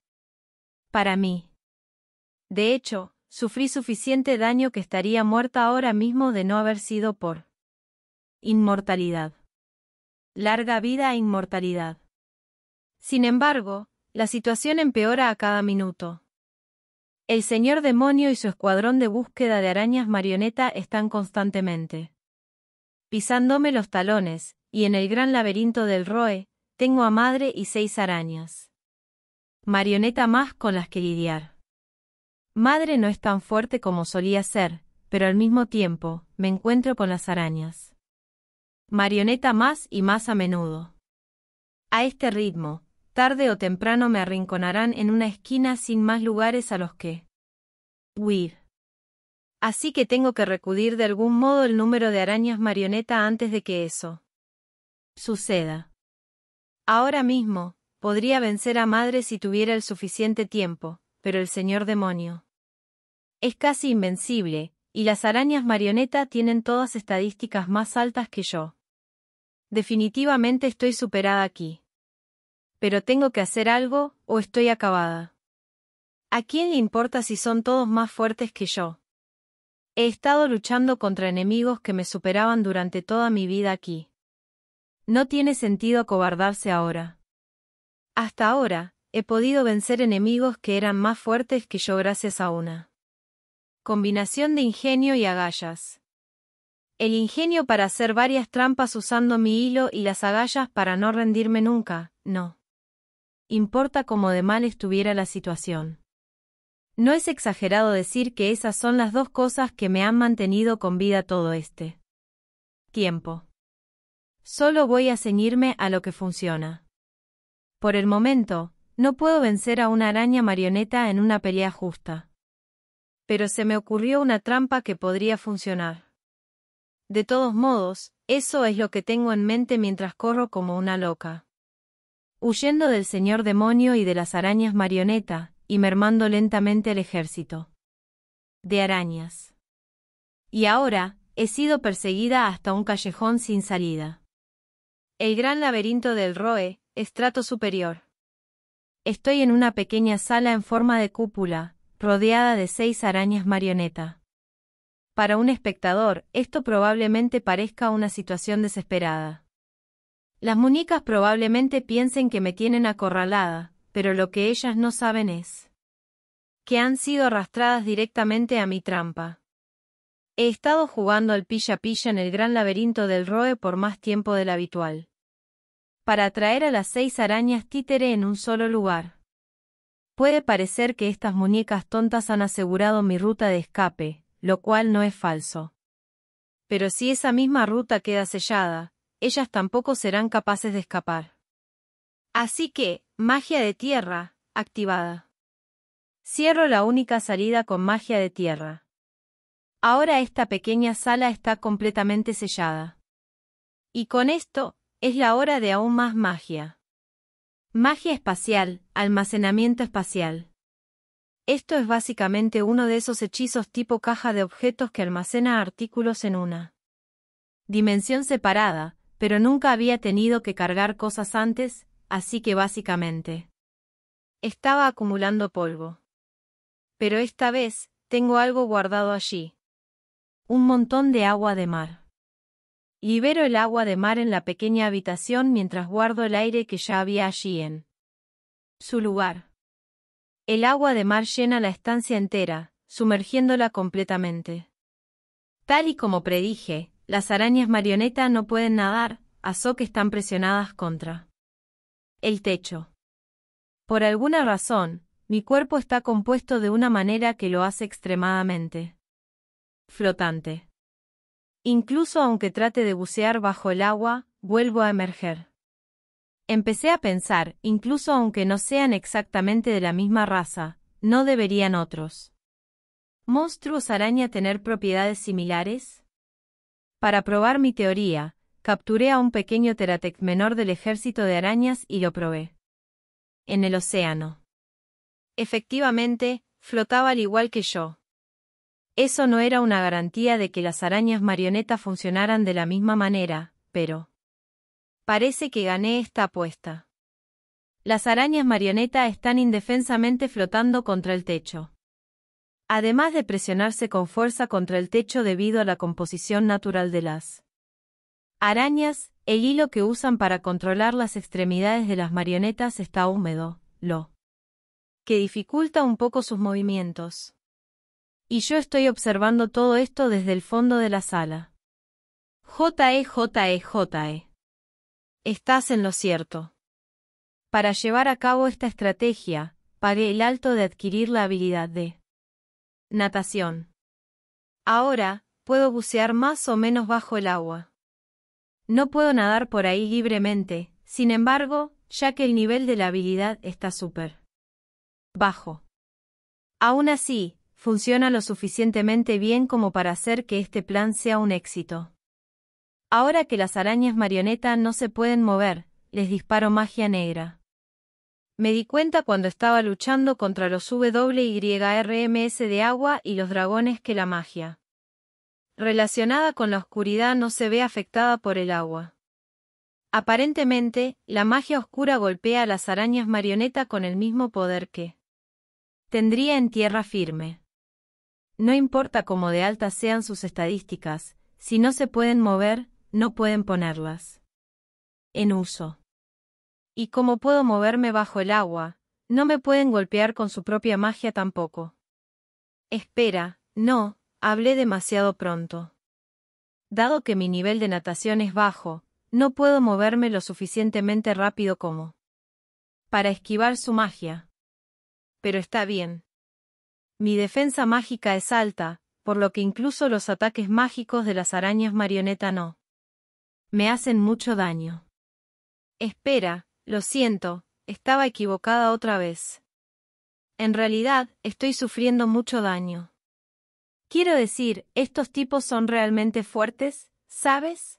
Para mí. De hecho, sufrí suficiente daño que estaría muerta ahora mismo de no haber sido por Inmortalidad. Larga vida e inmortalidad. Sin embargo, la situación empeora a cada minuto. El señor demonio y su escuadrón de búsqueda de arañas marioneta están constantemente pisándome los talones, y en el gran laberinto del Roe, tengo a madre y seis arañas. Marioneta más con las que lidiar. Madre no es tan fuerte como solía ser, pero al mismo tiempo, me encuentro con las arañas. Marioneta más y más a menudo. A este ritmo, tarde o temprano me arrinconarán en una esquina sin más lugares a los que huir. Así que tengo que recudir de algún modo el número de arañas marioneta antes de que eso suceda. Ahora mismo, podría vencer a madre si tuviera el suficiente tiempo, pero el señor demonio es casi invencible, y las arañas marioneta tienen todas estadísticas más altas que yo. Definitivamente estoy superada aquí. Pero tengo que hacer algo, o estoy acabada. ¿A quién le importa si son todos más fuertes que yo? He estado luchando contra enemigos que me superaban durante toda mi vida aquí. No tiene sentido acobardarse ahora. Hasta ahora, he podido vencer enemigos que eran más fuertes que yo gracias a una Combinación de ingenio y agallas. El ingenio para hacer varias trampas usando mi hilo y las agallas para no rendirme nunca, no. Importa cómo de mal estuviera la situación. No es exagerado decir que esas son las dos cosas que me han mantenido con vida todo este tiempo. Solo voy a ceñirme a lo que funciona. Por el momento, no puedo vencer a una araña marioneta en una pelea justa. Pero se me ocurrió una trampa que podría funcionar. De todos modos, eso es lo que tengo en mente mientras corro como una loca. Huyendo del señor demonio y de las arañas marioneta, y mermando lentamente el ejército. De arañas. Y ahora, he sido perseguida hasta un callejón sin salida. El gran laberinto del Roe, estrato superior. Estoy en una pequeña sala en forma de cúpula, rodeada de seis arañas marioneta. Para un espectador, esto probablemente parezca una situación desesperada. Las muñecas probablemente piensen que me tienen acorralada, pero lo que ellas no saben es que han sido arrastradas directamente a mi trampa. He estado jugando al pilla-pilla en el gran laberinto del Roe por más tiempo del habitual. Para atraer a las seis arañas títere en un solo lugar. Puede parecer que estas muñecas tontas han asegurado mi ruta de escape, lo cual no es falso. Pero si esa misma ruta queda sellada, ellas tampoco serán capaces de escapar. Así que, magia de tierra, activada. Cierro la única salida con magia de tierra. Ahora esta pequeña sala está completamente sellada. Y con esto, es la hora de aún más magia. Magia espacial, almacenamiento espacial. Esto es básicamente uno de esos hechizos tipo caja de objetos que almacena artículos en una dimensión separada, pero nunca había tenido que cargar cosas antes, así que básicamente estaba acumulando polvo. Pero esta vez, tengo algo guardado allí. Un montón de agua de mar. Libero el agua de mar en la pequeña habitación mientras guardo el aire que ya había allí en su lugar. El agua de mar llena la estancia entera, sumergiéndola completamente. Tal y como predije, las arañas marioneta no pueden nadar, a so que están presionadas contra el techo. Por alguna razón, mi cuerpo está compuesto de una manera que lo hace extremadamente flotante. Incluso aunque trate de bucear bajo el agua, vuelvo a emerger. Empecé a pensar, incluso aunque no sean exactamente de la misma raza, no deberían otros. ¿Monstruos araña tener propiedades similares? Para probar mi teoría, capturé a un pequeño teratec menor del ejército de arañas y lo probé. En el océano. Efectivamente, flotaba al igual que yo. Eso no era una garantía de que las arañas marionetas funcionaran de la misma manera, pero... Parece que gané esta apuesta. Las arañas marioneta están indefensamente flotando contra el techo. Además de presionarse con fuerza contra el techo debido a la composición natural de las arañas, el hilo que usan para controlar las extremidades de las marionetas está húmedo, lo que dificulta un poco sus movimientos. Y yo estoy observando todo esto desde el fondo de la sala. J.E.J.E.J.E. E, e. Estás en lo cierto. Para llevar a cabo esta estrategia, pagué el alto de adquirir la habilidad de natación. Ahora, puedo bucear más o menos bajo el agua. No puedo nadar por ahí libremente, sin embargo, ya que el nivel de la habilidad está súper bajo. Aún así, funciona lo suficientemente bien como para hacer que este plan sea un éxito. Ahora que las arañas marioneta no se pueden mover, les disparo magia negra. Me di cuenta cuando estaba luchando contra los WYRMS de agua y los dragones que la magia relacionada con la oscuridad no se ve afectada por el agua. Aparentemente, la magia oscura golpea a las arañas marioneta con el mismo poder que tendría en tierra firme. No importa cómo de altas sean sus estadísticas, si no se pueden mover, no pueden ponerlas. En uso. Y como puedo moverme bajo el agua, no me pueden golpear con su propia magia tampoco. Espera, no, hablé demasiado pronto. Dado que mi nivel de natación es bajo, no puedo moverme lo suficientemente rápido como para esquivar su magia. Pero está bien. Mi defensa mágica es alta, por lo que incluso los ataques mágicos de las arañas marioneta no. Me hacen mucho daño. Espera, lo siento, estaba equivocada otra vez. En realidad, estoy sufriendo mucho daño. Quiero decir, estos tipos son realmente fuertes, ¿sabes?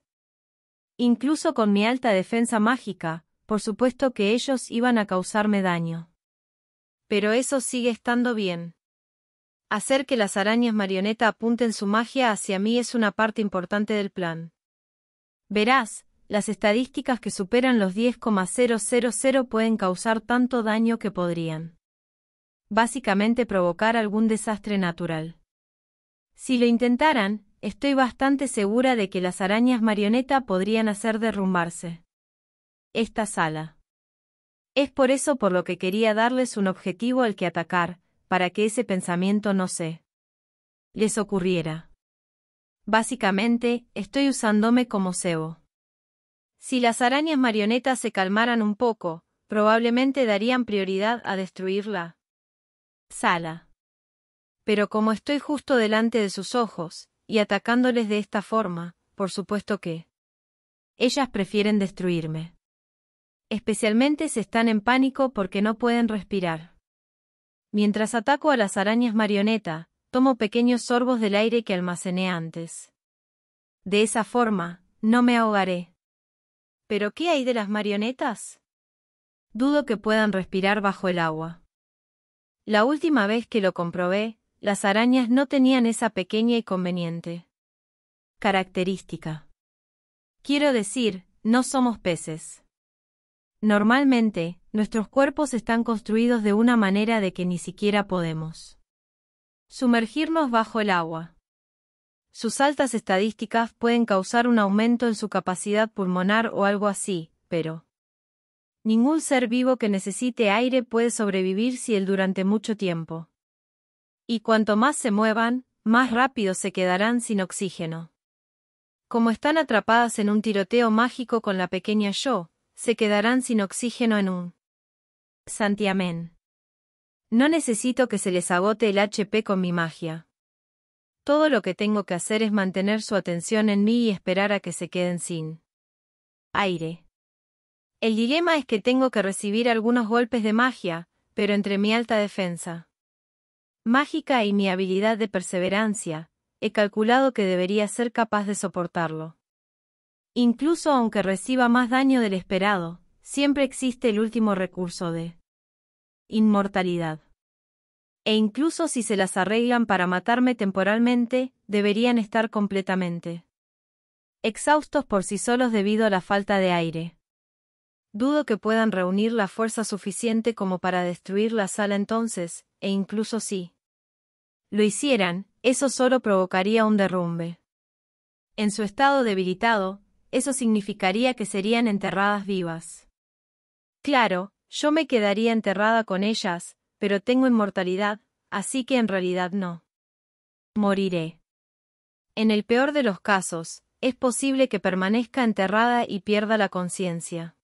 Incluso con mi alta defensa mágica, por supuesto que ellos iban a causarme daño. Pero eso sigue estando bien. Hacer que las arañas marioneta apunten su magia hacia mí es una parte importante del plan. Verás, las estadísticas que superan los 10,000 pueden causar tanto daño que podrían. Básicamente provocar algún desastre natural. Si lo intentaran, estoy bastante segura de que las arañas marioneta podrían hacer derrumbarse. Esta sala. Es por eso por lo que quería darles un objetivo al que atacar, para que ese pensamiento no se les ocurriera. Básicamente, estoy usándome como cebo. Si las arañas marionetas se calmaran un poco, probablemente darían prioridad a destruirla. Sala. Pero como estoy justo delante de sus ojos, y atacándoles de esta forma, por supuesto que ellas prefieren destruirme. Especialmente se están en pánico porque no pueden respirar. Mientras ataco a las arañas marioneta, tomo pequeños sorbos del aire que almacené antes. De esa forma, no me ahogaré. ¿Pero qué hay de las marionetas? Dudo que puedan respirar bajo el agua. La última vez que lo comprobé, las arañas no tenían esa pequeña y conveniente Característica. Quiero decir, no somos peces. Normalmente, Nuestros cuerpos están construidos de una manera de que ni siquiera podemos sumergirnos bajo el agua. Sus altas estadísticas pueden causar un aumento en su capacidad pulmonar o algo así, pero ningún ser vivo que necesite aire puede sobrevivir si él durante mucho tiempo. Y cuanto más se muevan, más rápido se quedarán sin oxígeno. Como están atrapadas en un tiroteo mágico con la pequeña yo, se quedarán sin oxígeno en un Santiamén. No necesito que se les agote el HP con mi magia. Todo lo que tengo que hacer es mantener su atención en mí y esperar a que se queden sin aire. El dilema es que tengo que recibir algunos golpes de magia, pero entre mi alta defensa mágica y mi habilidad de perseverancia, he calculado que debería ser capaz de soportarlo. Incluso aunque reciba más daño del esperado, siempre existe el último recurso de inmortalidad. E incluso si se las arreglan para matarme temporalmente, deberían estar completamente exhaustos por sí solos debido a la falta de aire. Dudo que puedan reunir la fuerza suficiente como para destruir la sala entonces, e incluso si lo hicieran, eso solo provocaría un derrumbe. En su estado debilitado, eso significaría que serían enterradas vivas. Claro, yo me quedaría enterrada con ellas, pero tengo inmortalidad, así que en realidad no. Moriré. En el peor de los casos, es posible que permanezca enterrada y pierda la conciencia.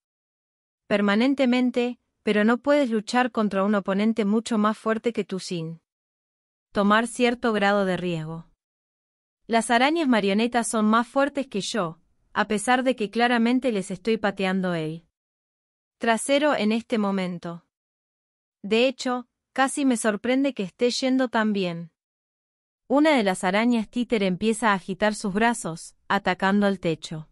Permanentemente, pero no puedes luchar contra un oponente mucho más fuerte que tú sin tomar cierto grado de riesgo. Las arañas marionetas son más fuertes que yo, a pesar de que claramente les estoy pateando él trasero en este momento. De hecho, casi me sorprende que esté yendo tan bien. Una de las arañas títer empieza a agitar sus brazos, atacando al techo.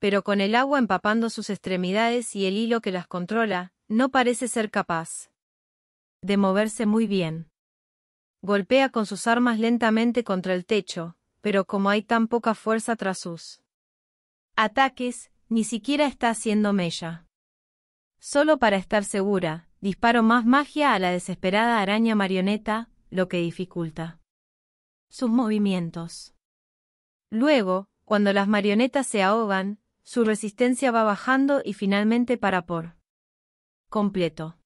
Pero con el agua empapando sus extremidades y el hilo que las controla, no parece ser capaz de moverse muy bien. Golpea con sus armas lentamente contra el techo, pero como hay tan poca fuerza tras sus ataques, ni siquiera está haciendo mella. Solo para estar segura, disparo más magia a la desesperada araña marioneta, lo que dificulta sus movimientos. Luego, cuando las marionetas se ahogan, su resistencia va bajando y finalmente para por completo.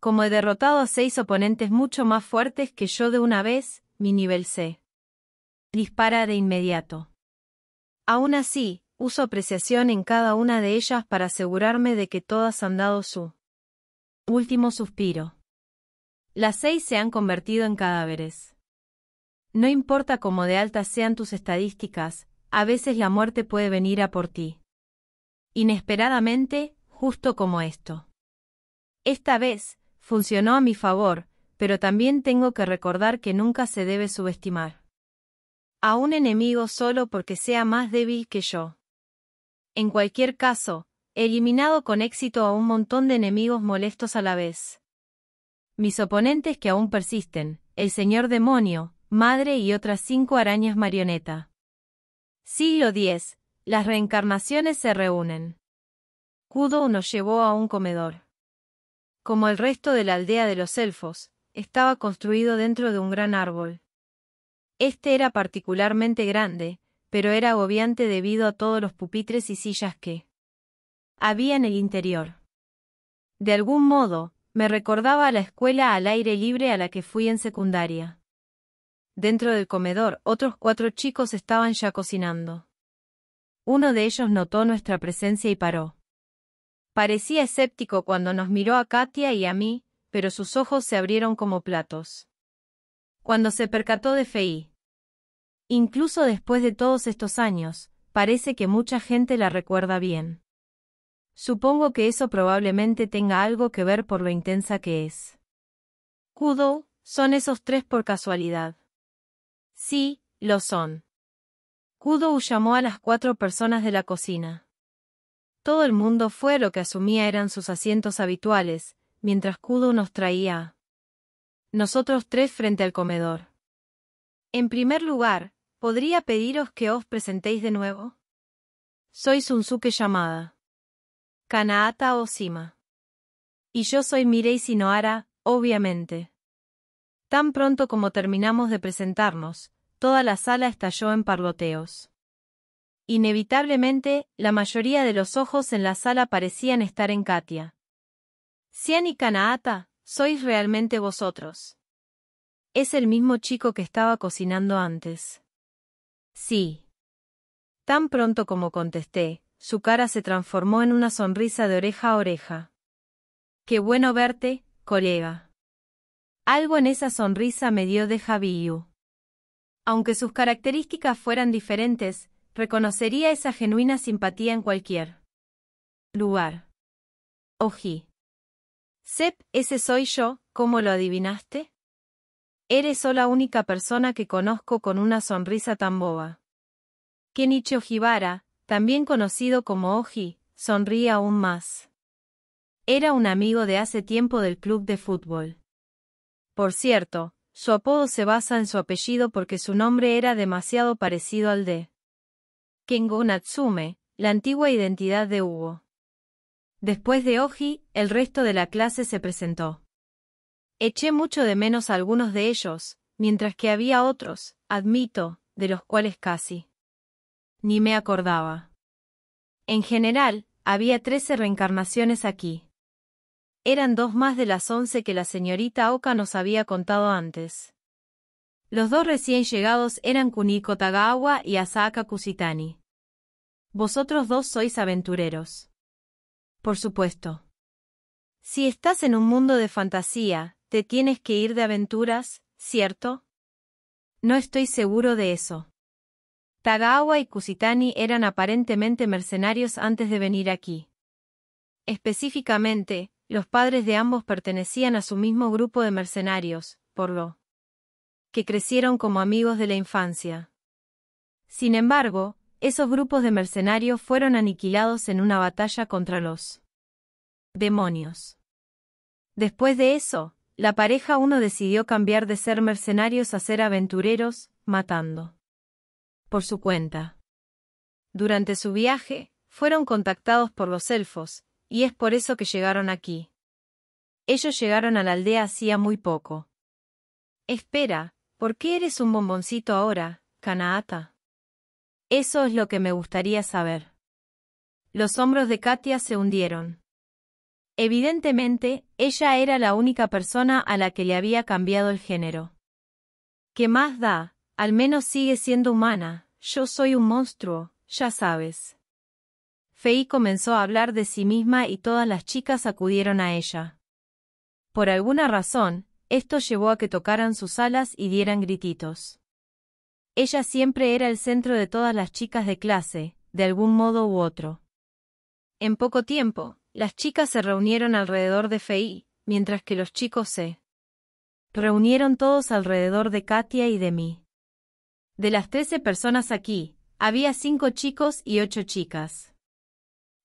Como he derrotado a seis oponentes mucho más fuertes que yo de una vez, mi nivel C dispara de inmediato. Aún así, uso apreciación en cada una de ellas para asegurarme de que todas han dado su último suspiro. Las seis se han convertido en cadáveres. No importa cómo de altas sean tus estadísticas, a veces la muerte puede venir a por ti. Inesperadamente, justo como esto. Esta vez, funcionó a mi favor, pero también tengo que recordar que nunca se debe subestimar a un enemigo solo porque sea más débil que yo en cualquier caso, eliminado con éxito a un montón de enemigos molestos a la vez. Mis oponentes que aún persisten, el señor demonio, madre y otras cinco arañas marioneta. Siglo X. Las reencarnaciones se reúnen. Kudo nos llevó a un comedor. Como el resto de la aldea de los elfos, estaba construido dentro de un gran árbol. Este era particularmente grande, pero era agobiante debido a todos los pupitres y sillas que había en el interior. De algún modo, me recordaba a la escuela al aire libre a la que fui en secundaria. Dentro del comedor, otros cuatro chicos estaban ya cocinando. Uno de ellos notó nuestra presencia y paró. Parecía escéptico cuando nos miró a Katia y a mí, pero sus ojos se abrieron como platos. Cuando se percató de Fei, Incluso después de todos estos años, parece que mucha gente la recuerda bien. Supongo que eso probablemente tenga algo que ver por lo intensa que es. Kudo, son esos tres por casualidad. Sí, lo son. Kudo llamó a las cuatro personas de la cocina. Todo el mundo fue lo que asumía eran sus asientos habituales, mientras Kudo nos traía. Nosotros tres frente al comedor. En primer lugar, ¿Podría pediros que os presentéis de nuevo? Soy Sunsuke llamada Kanaata Oshima. Y yo soy Mirei Sinoara, obviamente. Tan pronto como terminamos de presentarnos, toda la sala estalló en parloteos. Inevitablemente, la mayoría de los ojos en la sala parecían estar en Katia. Sian y Kanaata, sois realmente vosotros. Es el mismo chico que estaba cocinando antes. Sí. Tan pronto como contesté, su cara se transformó en una sonrisa de oreja a oreja. Qué bueno verte, colega. Algo en esa sonrisa me dio de Yu. Aunque sus características fueran diferentes, reconocería esa genuina simpatía en cualquier lugar. Oji. Sep, ese soy yo, ¿cómo lo adivinaste? Eres o la única persona que conozco con una sonrisa tan boba. Kenichi Ojibara, también conocido como Oji, sonríe aún más. Era un amigo de hace tiempo del club de fútbol. Por cierto, su apodo se basa en su apellido porque su nombre era demasiado parecido al de Kengo Natsume, la antigua identidad de Hugo. Después de Oji, el resto de la clase se presentó. Eché mucho de menos algunos de ellos, mientras que había otros, admito, de los cuales casi ni me acordaba. En general, había trece reencarnaciones aquí. Eran dos más de las once que la señorita Oka nos había contado antes. Los dos recién llegados eran Kuniko Tagawa y Asaka Kusitani. Vosotros dos sois aventureros. Por supuesto. Si estás en un mundo de fantasía, te tienes que ir de aventuras, ¿cierto? No estoy seguro de eso. Tagawa y Kusitani eran aparentemente mercenarios antes de venir aquí. Específicamente, los padres de ambos pertenecían a su mismo grupo de mercenarios, por lo que crecieron como amigos de la infancia. Sin embargo, esos grupos de mercenarios fueron aniquilados en una batalla contra los demonios. Después de eso, la pareja uno decidió cambiar de ser mercenarios a ser aventureros, matando. Por su cuenta. Durante su viaje, fueron contactados por los elfos, y es por eso que llegaron aquí. Ellos llegaron a la aldea hacía muy poco. Espera, ¿por qué eres un bomboncito ahora, Kanaata? Eso es lo que me gustaría saber. Los hombros de Katia se hundieron. Evidentemente, ella era la única persona a la que le había cambiado el género. ¿Qué más da? Al menos sigue siendo humana, yo soy un monstruo, ya sabes. Fei comenzó a hablar de sí misma y todas las chicas acudieron a ella. Por alguna razón, esto llevó a que tocaran sus alas y dieran grititos. Ella siempre era el centro de todas las chicas de clase, de algún modo u otro. En poco tiempo, las chicas se reunieron alrededor de Fei, mientras que los chicos se reunieron todos alrededor de Katia y de mí. De las trece personas aquí, había cinco chicos y ocho chicas.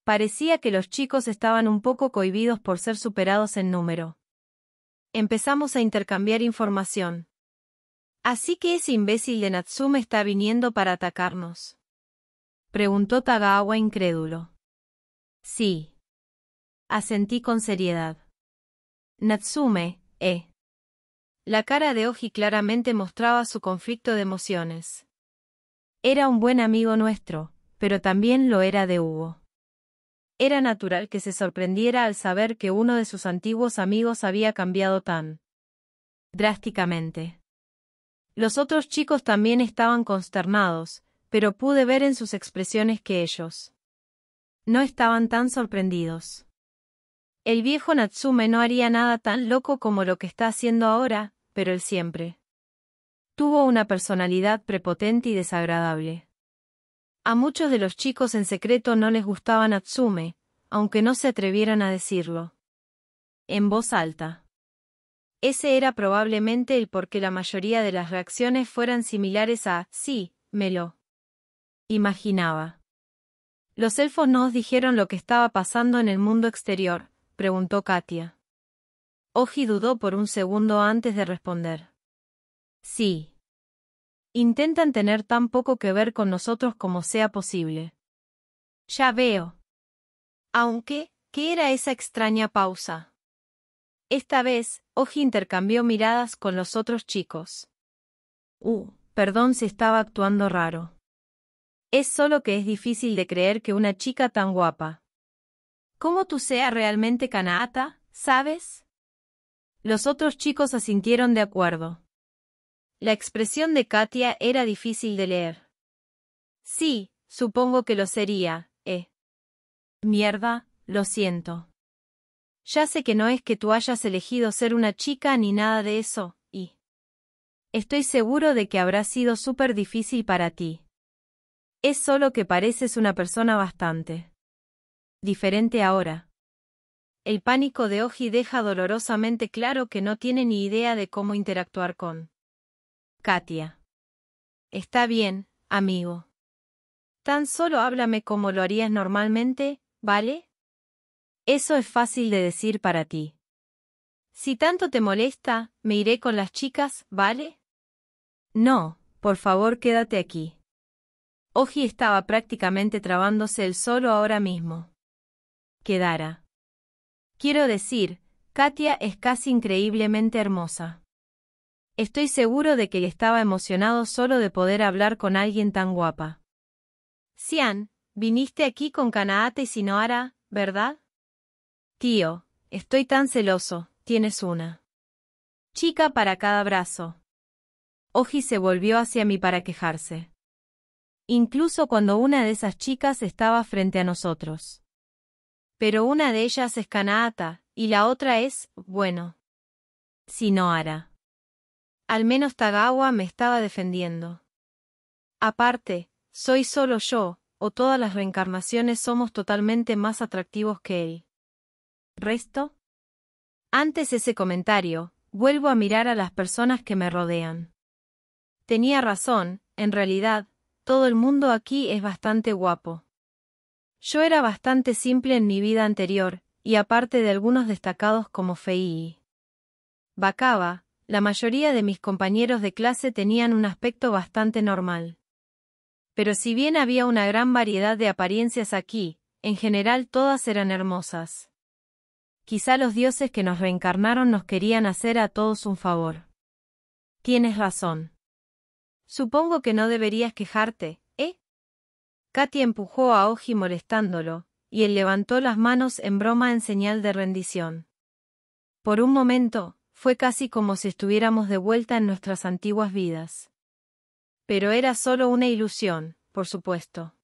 Parecía que los chicos estaban un poco cohibidos por ser superados en número. Empezamos a intercambiar información. Así que ese imbécil de Natsume está viniendo para atacarnos. Preguntó Tagawa incrédulo. Sí, Asentí con seriedad. Natsume, eh. La cara de Oji claramente mostraba su conflicto de emociones. Era un buen amigo nuestro, pero también lo era de Hugo. Era natural que se sorprendiera al saber que uno de sus antiguos amigos había cambiado tan drásticamente. Los otros chicos también estaban consternados, pero pude ver en sus expresiones que ellos no estaban tan sorprendidos. El viejo Natsume no haría nada tan loco como lo que está haciendo ahora, pero él siempre. Tuvo una personalidad prepotente y desagradable. A muchos de los chicos en secreto no les gustaba Natsume, aunque no se atrevieran a decirlo. En voz alta. Ese era probablemente el por qué la mayoría de las reacciones fueran similares a sí, me lo imaginaba. Los elfos nos dijeron lo que estaba pasando en el mundo exterior, preguntó Katia. Oji dudó por un segundo antes de responder. Sí. Intentan tener tan poco que ver con nosotros como sea posible. Ya veo. Aunque, ¿qué era esa extraña pausa? Esta vez, Oji intercambió miradas con los otros chicos. Uh, perdón si estaba actuando raro. Es solo que es difícil de creer que una chica tan guapa ¿Cómo tú sea realmente Kanaata, sabes? Los otros chicos asintieron de acuerdo. La expresión de Katia era difícil de leer. Sí, supongo que lo sería, eh. Mierda, lo siento. Ya sé que no es que tú hayas elegido ser una chica ni nada de eso, y... Estoy seguro de que habrá sido súper difícil para ti. Es solo que pareces una persona bastante Diferente ahora. El pánico de Oji deja dolorosamente claro que no tiene ni idea de cómo interactuar con Katia. Está bien, amigo. Tan solo háblame como lo harías normalmente, ¿vale? Eso es fácil de decir para ti. Si tanto te molesta, me iré con las chicas, ¿vale? No, por favor quédate aquí. Oji estaba prácticamente trabándose el solo ahora mismo quedara. Quiero decir, Katia es casi increíblemente hermosa. Estoy seguro de que estaba emocionado solo de poder hablar con alguien tan guapa. Sian, viniste aquí con Kanaate y Sinoara, ¿verdad? Tío, estoy tan celoso, tienes una. Chica para cada brazo. Oji se volvió hacia mí para quejarse. Incluso cuando una de esas chicas estaba frente a nosotros. Pero una de ellas es Kanaata, y la otra es, bueno. si no hará. Al menos Tagawa me estaba defendiendo. Aparte, soy solo yo, o todas las reencarnaciones somos totalmente más atractivos que él. ¿Resto? Antes ese comentario, vuelvo a mirar a las personas que me rodean. Tenía razón, en realidad, todo el mundo aquí es bastante guapo. Yo era bastante simple en mi vida anterior, y aparte de algunos destacados como Fei Bacaba, la mayoría de mis compañeros de clase tenían un aspecto bastante normal. Pero si bien había una gran variedad de apariencias aquí, en general todas eran hermosas. Quizá los dioses que nos reencarnaron nos querían hacer a todos un favor. Tienes razón. Supongo que no deberías quejarte, Katia empujó a Oji molestándolo, y él levantó las manos en broma en señal de rendición. Por un momento, fue casi como si estuviéramos de vuelta en nuestras antiguas vidas. Pero era solo una ilusión, por supuesto.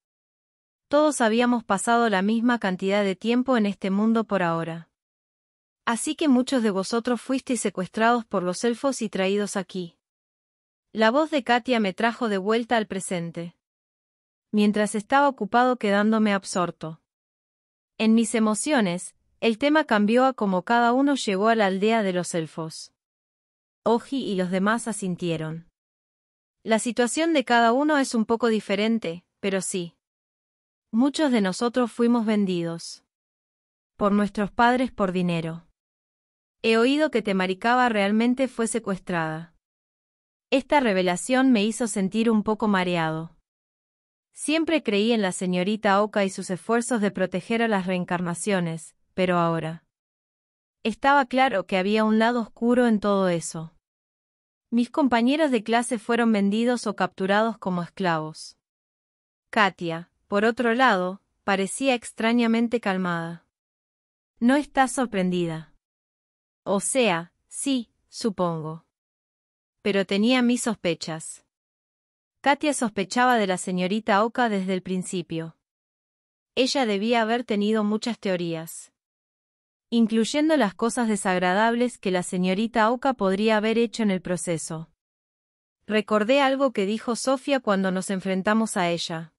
Todos habíamos pasado la misma cantidad de tiempo en este mundo por ahora. Así que muchos de vosotros fuisteis secuestrados por los elfos y traídos aquí. La voz de Katia me trajo de vuelta al presente mientras estaba ocupado quedándome absorto. En mis emociones, el tema cambió a cómo cada uno llegó a la aldea de los elfos. Oji y los demás asintieron. La situación de cada uno es un poco diferente, pero sí. Muchos de nosotros fuimos vendidos. Por nuestros padres por dinero. He oído que Temaricaba realmente fue secuestrada. Esta revelación me hizo sentir un poco mareado. Siempre creí en la señorita Oka y sus esfuerzos de proteger a las reencarnaciones, pero ahora. Estaba claro que había un lado oscuro en todo eso. Mis compañeros de clase fueron vendidos o capturados como esclavos. Katia, por otro lado, parecía extrañamente calmada. No está sorprendida. O sea, sí, supongo. Pero tenía mis sospechas. Katia sospechaba de la señorita Oka desde el principio. Ella debía haber tenido muchas teorías, incluyendo las cosas desagradables que la señorita Oka podría haber hecho en el proceso. Recordé algo que dijo Sofía cuando nos enfrentamos a ella.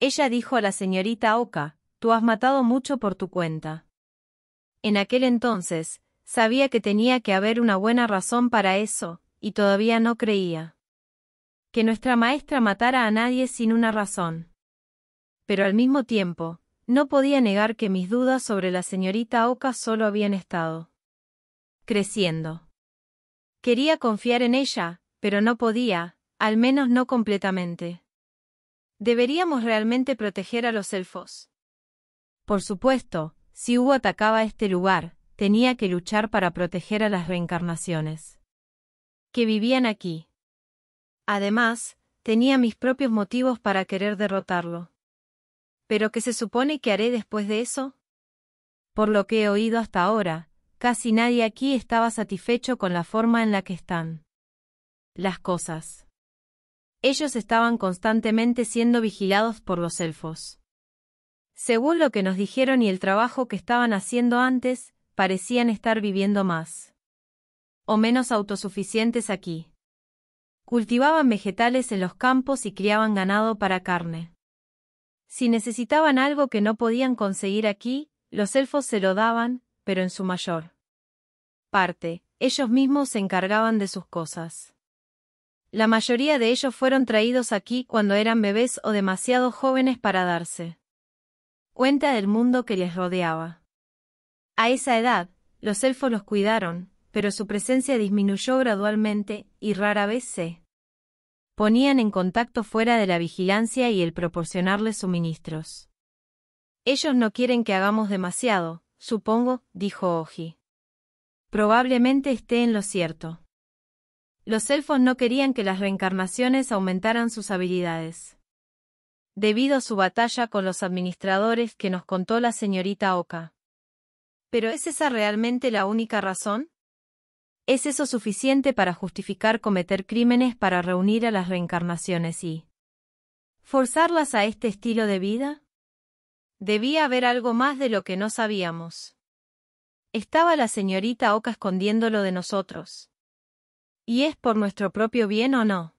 Ella dijo a la señorita Oka, tú has matado mucho por tu cuenta. En aquel entonces, sabía que tenía que haber una buena razón para eso, y todavía no creía que nuestra maestra matara a nadie sin una razón. Pero al mismo tiempo, no podía negar que mis dudas sobre la señorita Oka solo habían estado creciendo. Quería confiar en ella, pero no podía, al menos no completamente. ¿Deberíamos realmente proteger a los elfos? Por supuesto, si Hugo atacaba este lugar, tenía que luchar para proteger a las reencarnaciones que vivían aquí. Además, tenía mis propios motivos para querer derrotarlo. ¿Pero qué se supone que haré después de eso? Por lo que he oído hasta ahora, casi nadie aquí estaba satisfecho con la forma en la que están las cosas. Ellos estaban constantemente siendo vigilados por los elfos. Según lo que nos dijeron y el trabajo que estaban haciendo antes, parecían estar viviendo más o menos autosuficientes aquí. Cultivaban vegetales en los campos y criaban ganado para carne. Si necesitaban algo que no podían conseguir aquí, los elfos se lo daban, pero en su mayor parte, ellos mismos se encargaban de sus cosas. La mayoría de ellos fueron traídos aquí cuando eran bebés o demasiado jóvenes para darse cuenta del mundo que les rodeaba. A esa edad, los elfos los cuidaron, pero su presencia disminuyó gradualmente y rara vez se ponían en contacto fuera de la vigilancia y el proporcionarles suministros. Ellos no quieren que hagamos demasiado, supongo, dijo Oji. Probablemente esté en lo cierto. Los elfos no querían que las reencarnaciones aumentaran sus habilidades. Debido a su batalla con los administradores que nos contó la señorita Oka. ¿Pero es esa realmente la única razón? ¿Es eso suficiente para justificar cometer crímenes para reunir a las reencarnaciones y forzarlas a este estilo de vida? Debía haber algo más de lo que no sabíamos. Estaba la señorita Oca escondiéndolo de nosotros. ¿Y es por nuestro propio bien o no?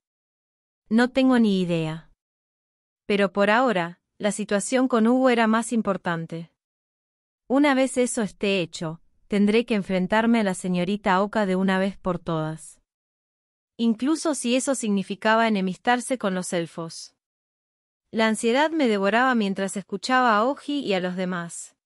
No tengo ni idea. Pero por ahora, la situación con Hugo era más importante. Una vez eso esté hecho, tendré que enfrentarme a la señorita Oka de una vez por todas. Incluso si eso significaba enemistarse con los elfos. La ansiedad me devoraba mientras escuchaba a Oji y a los demás.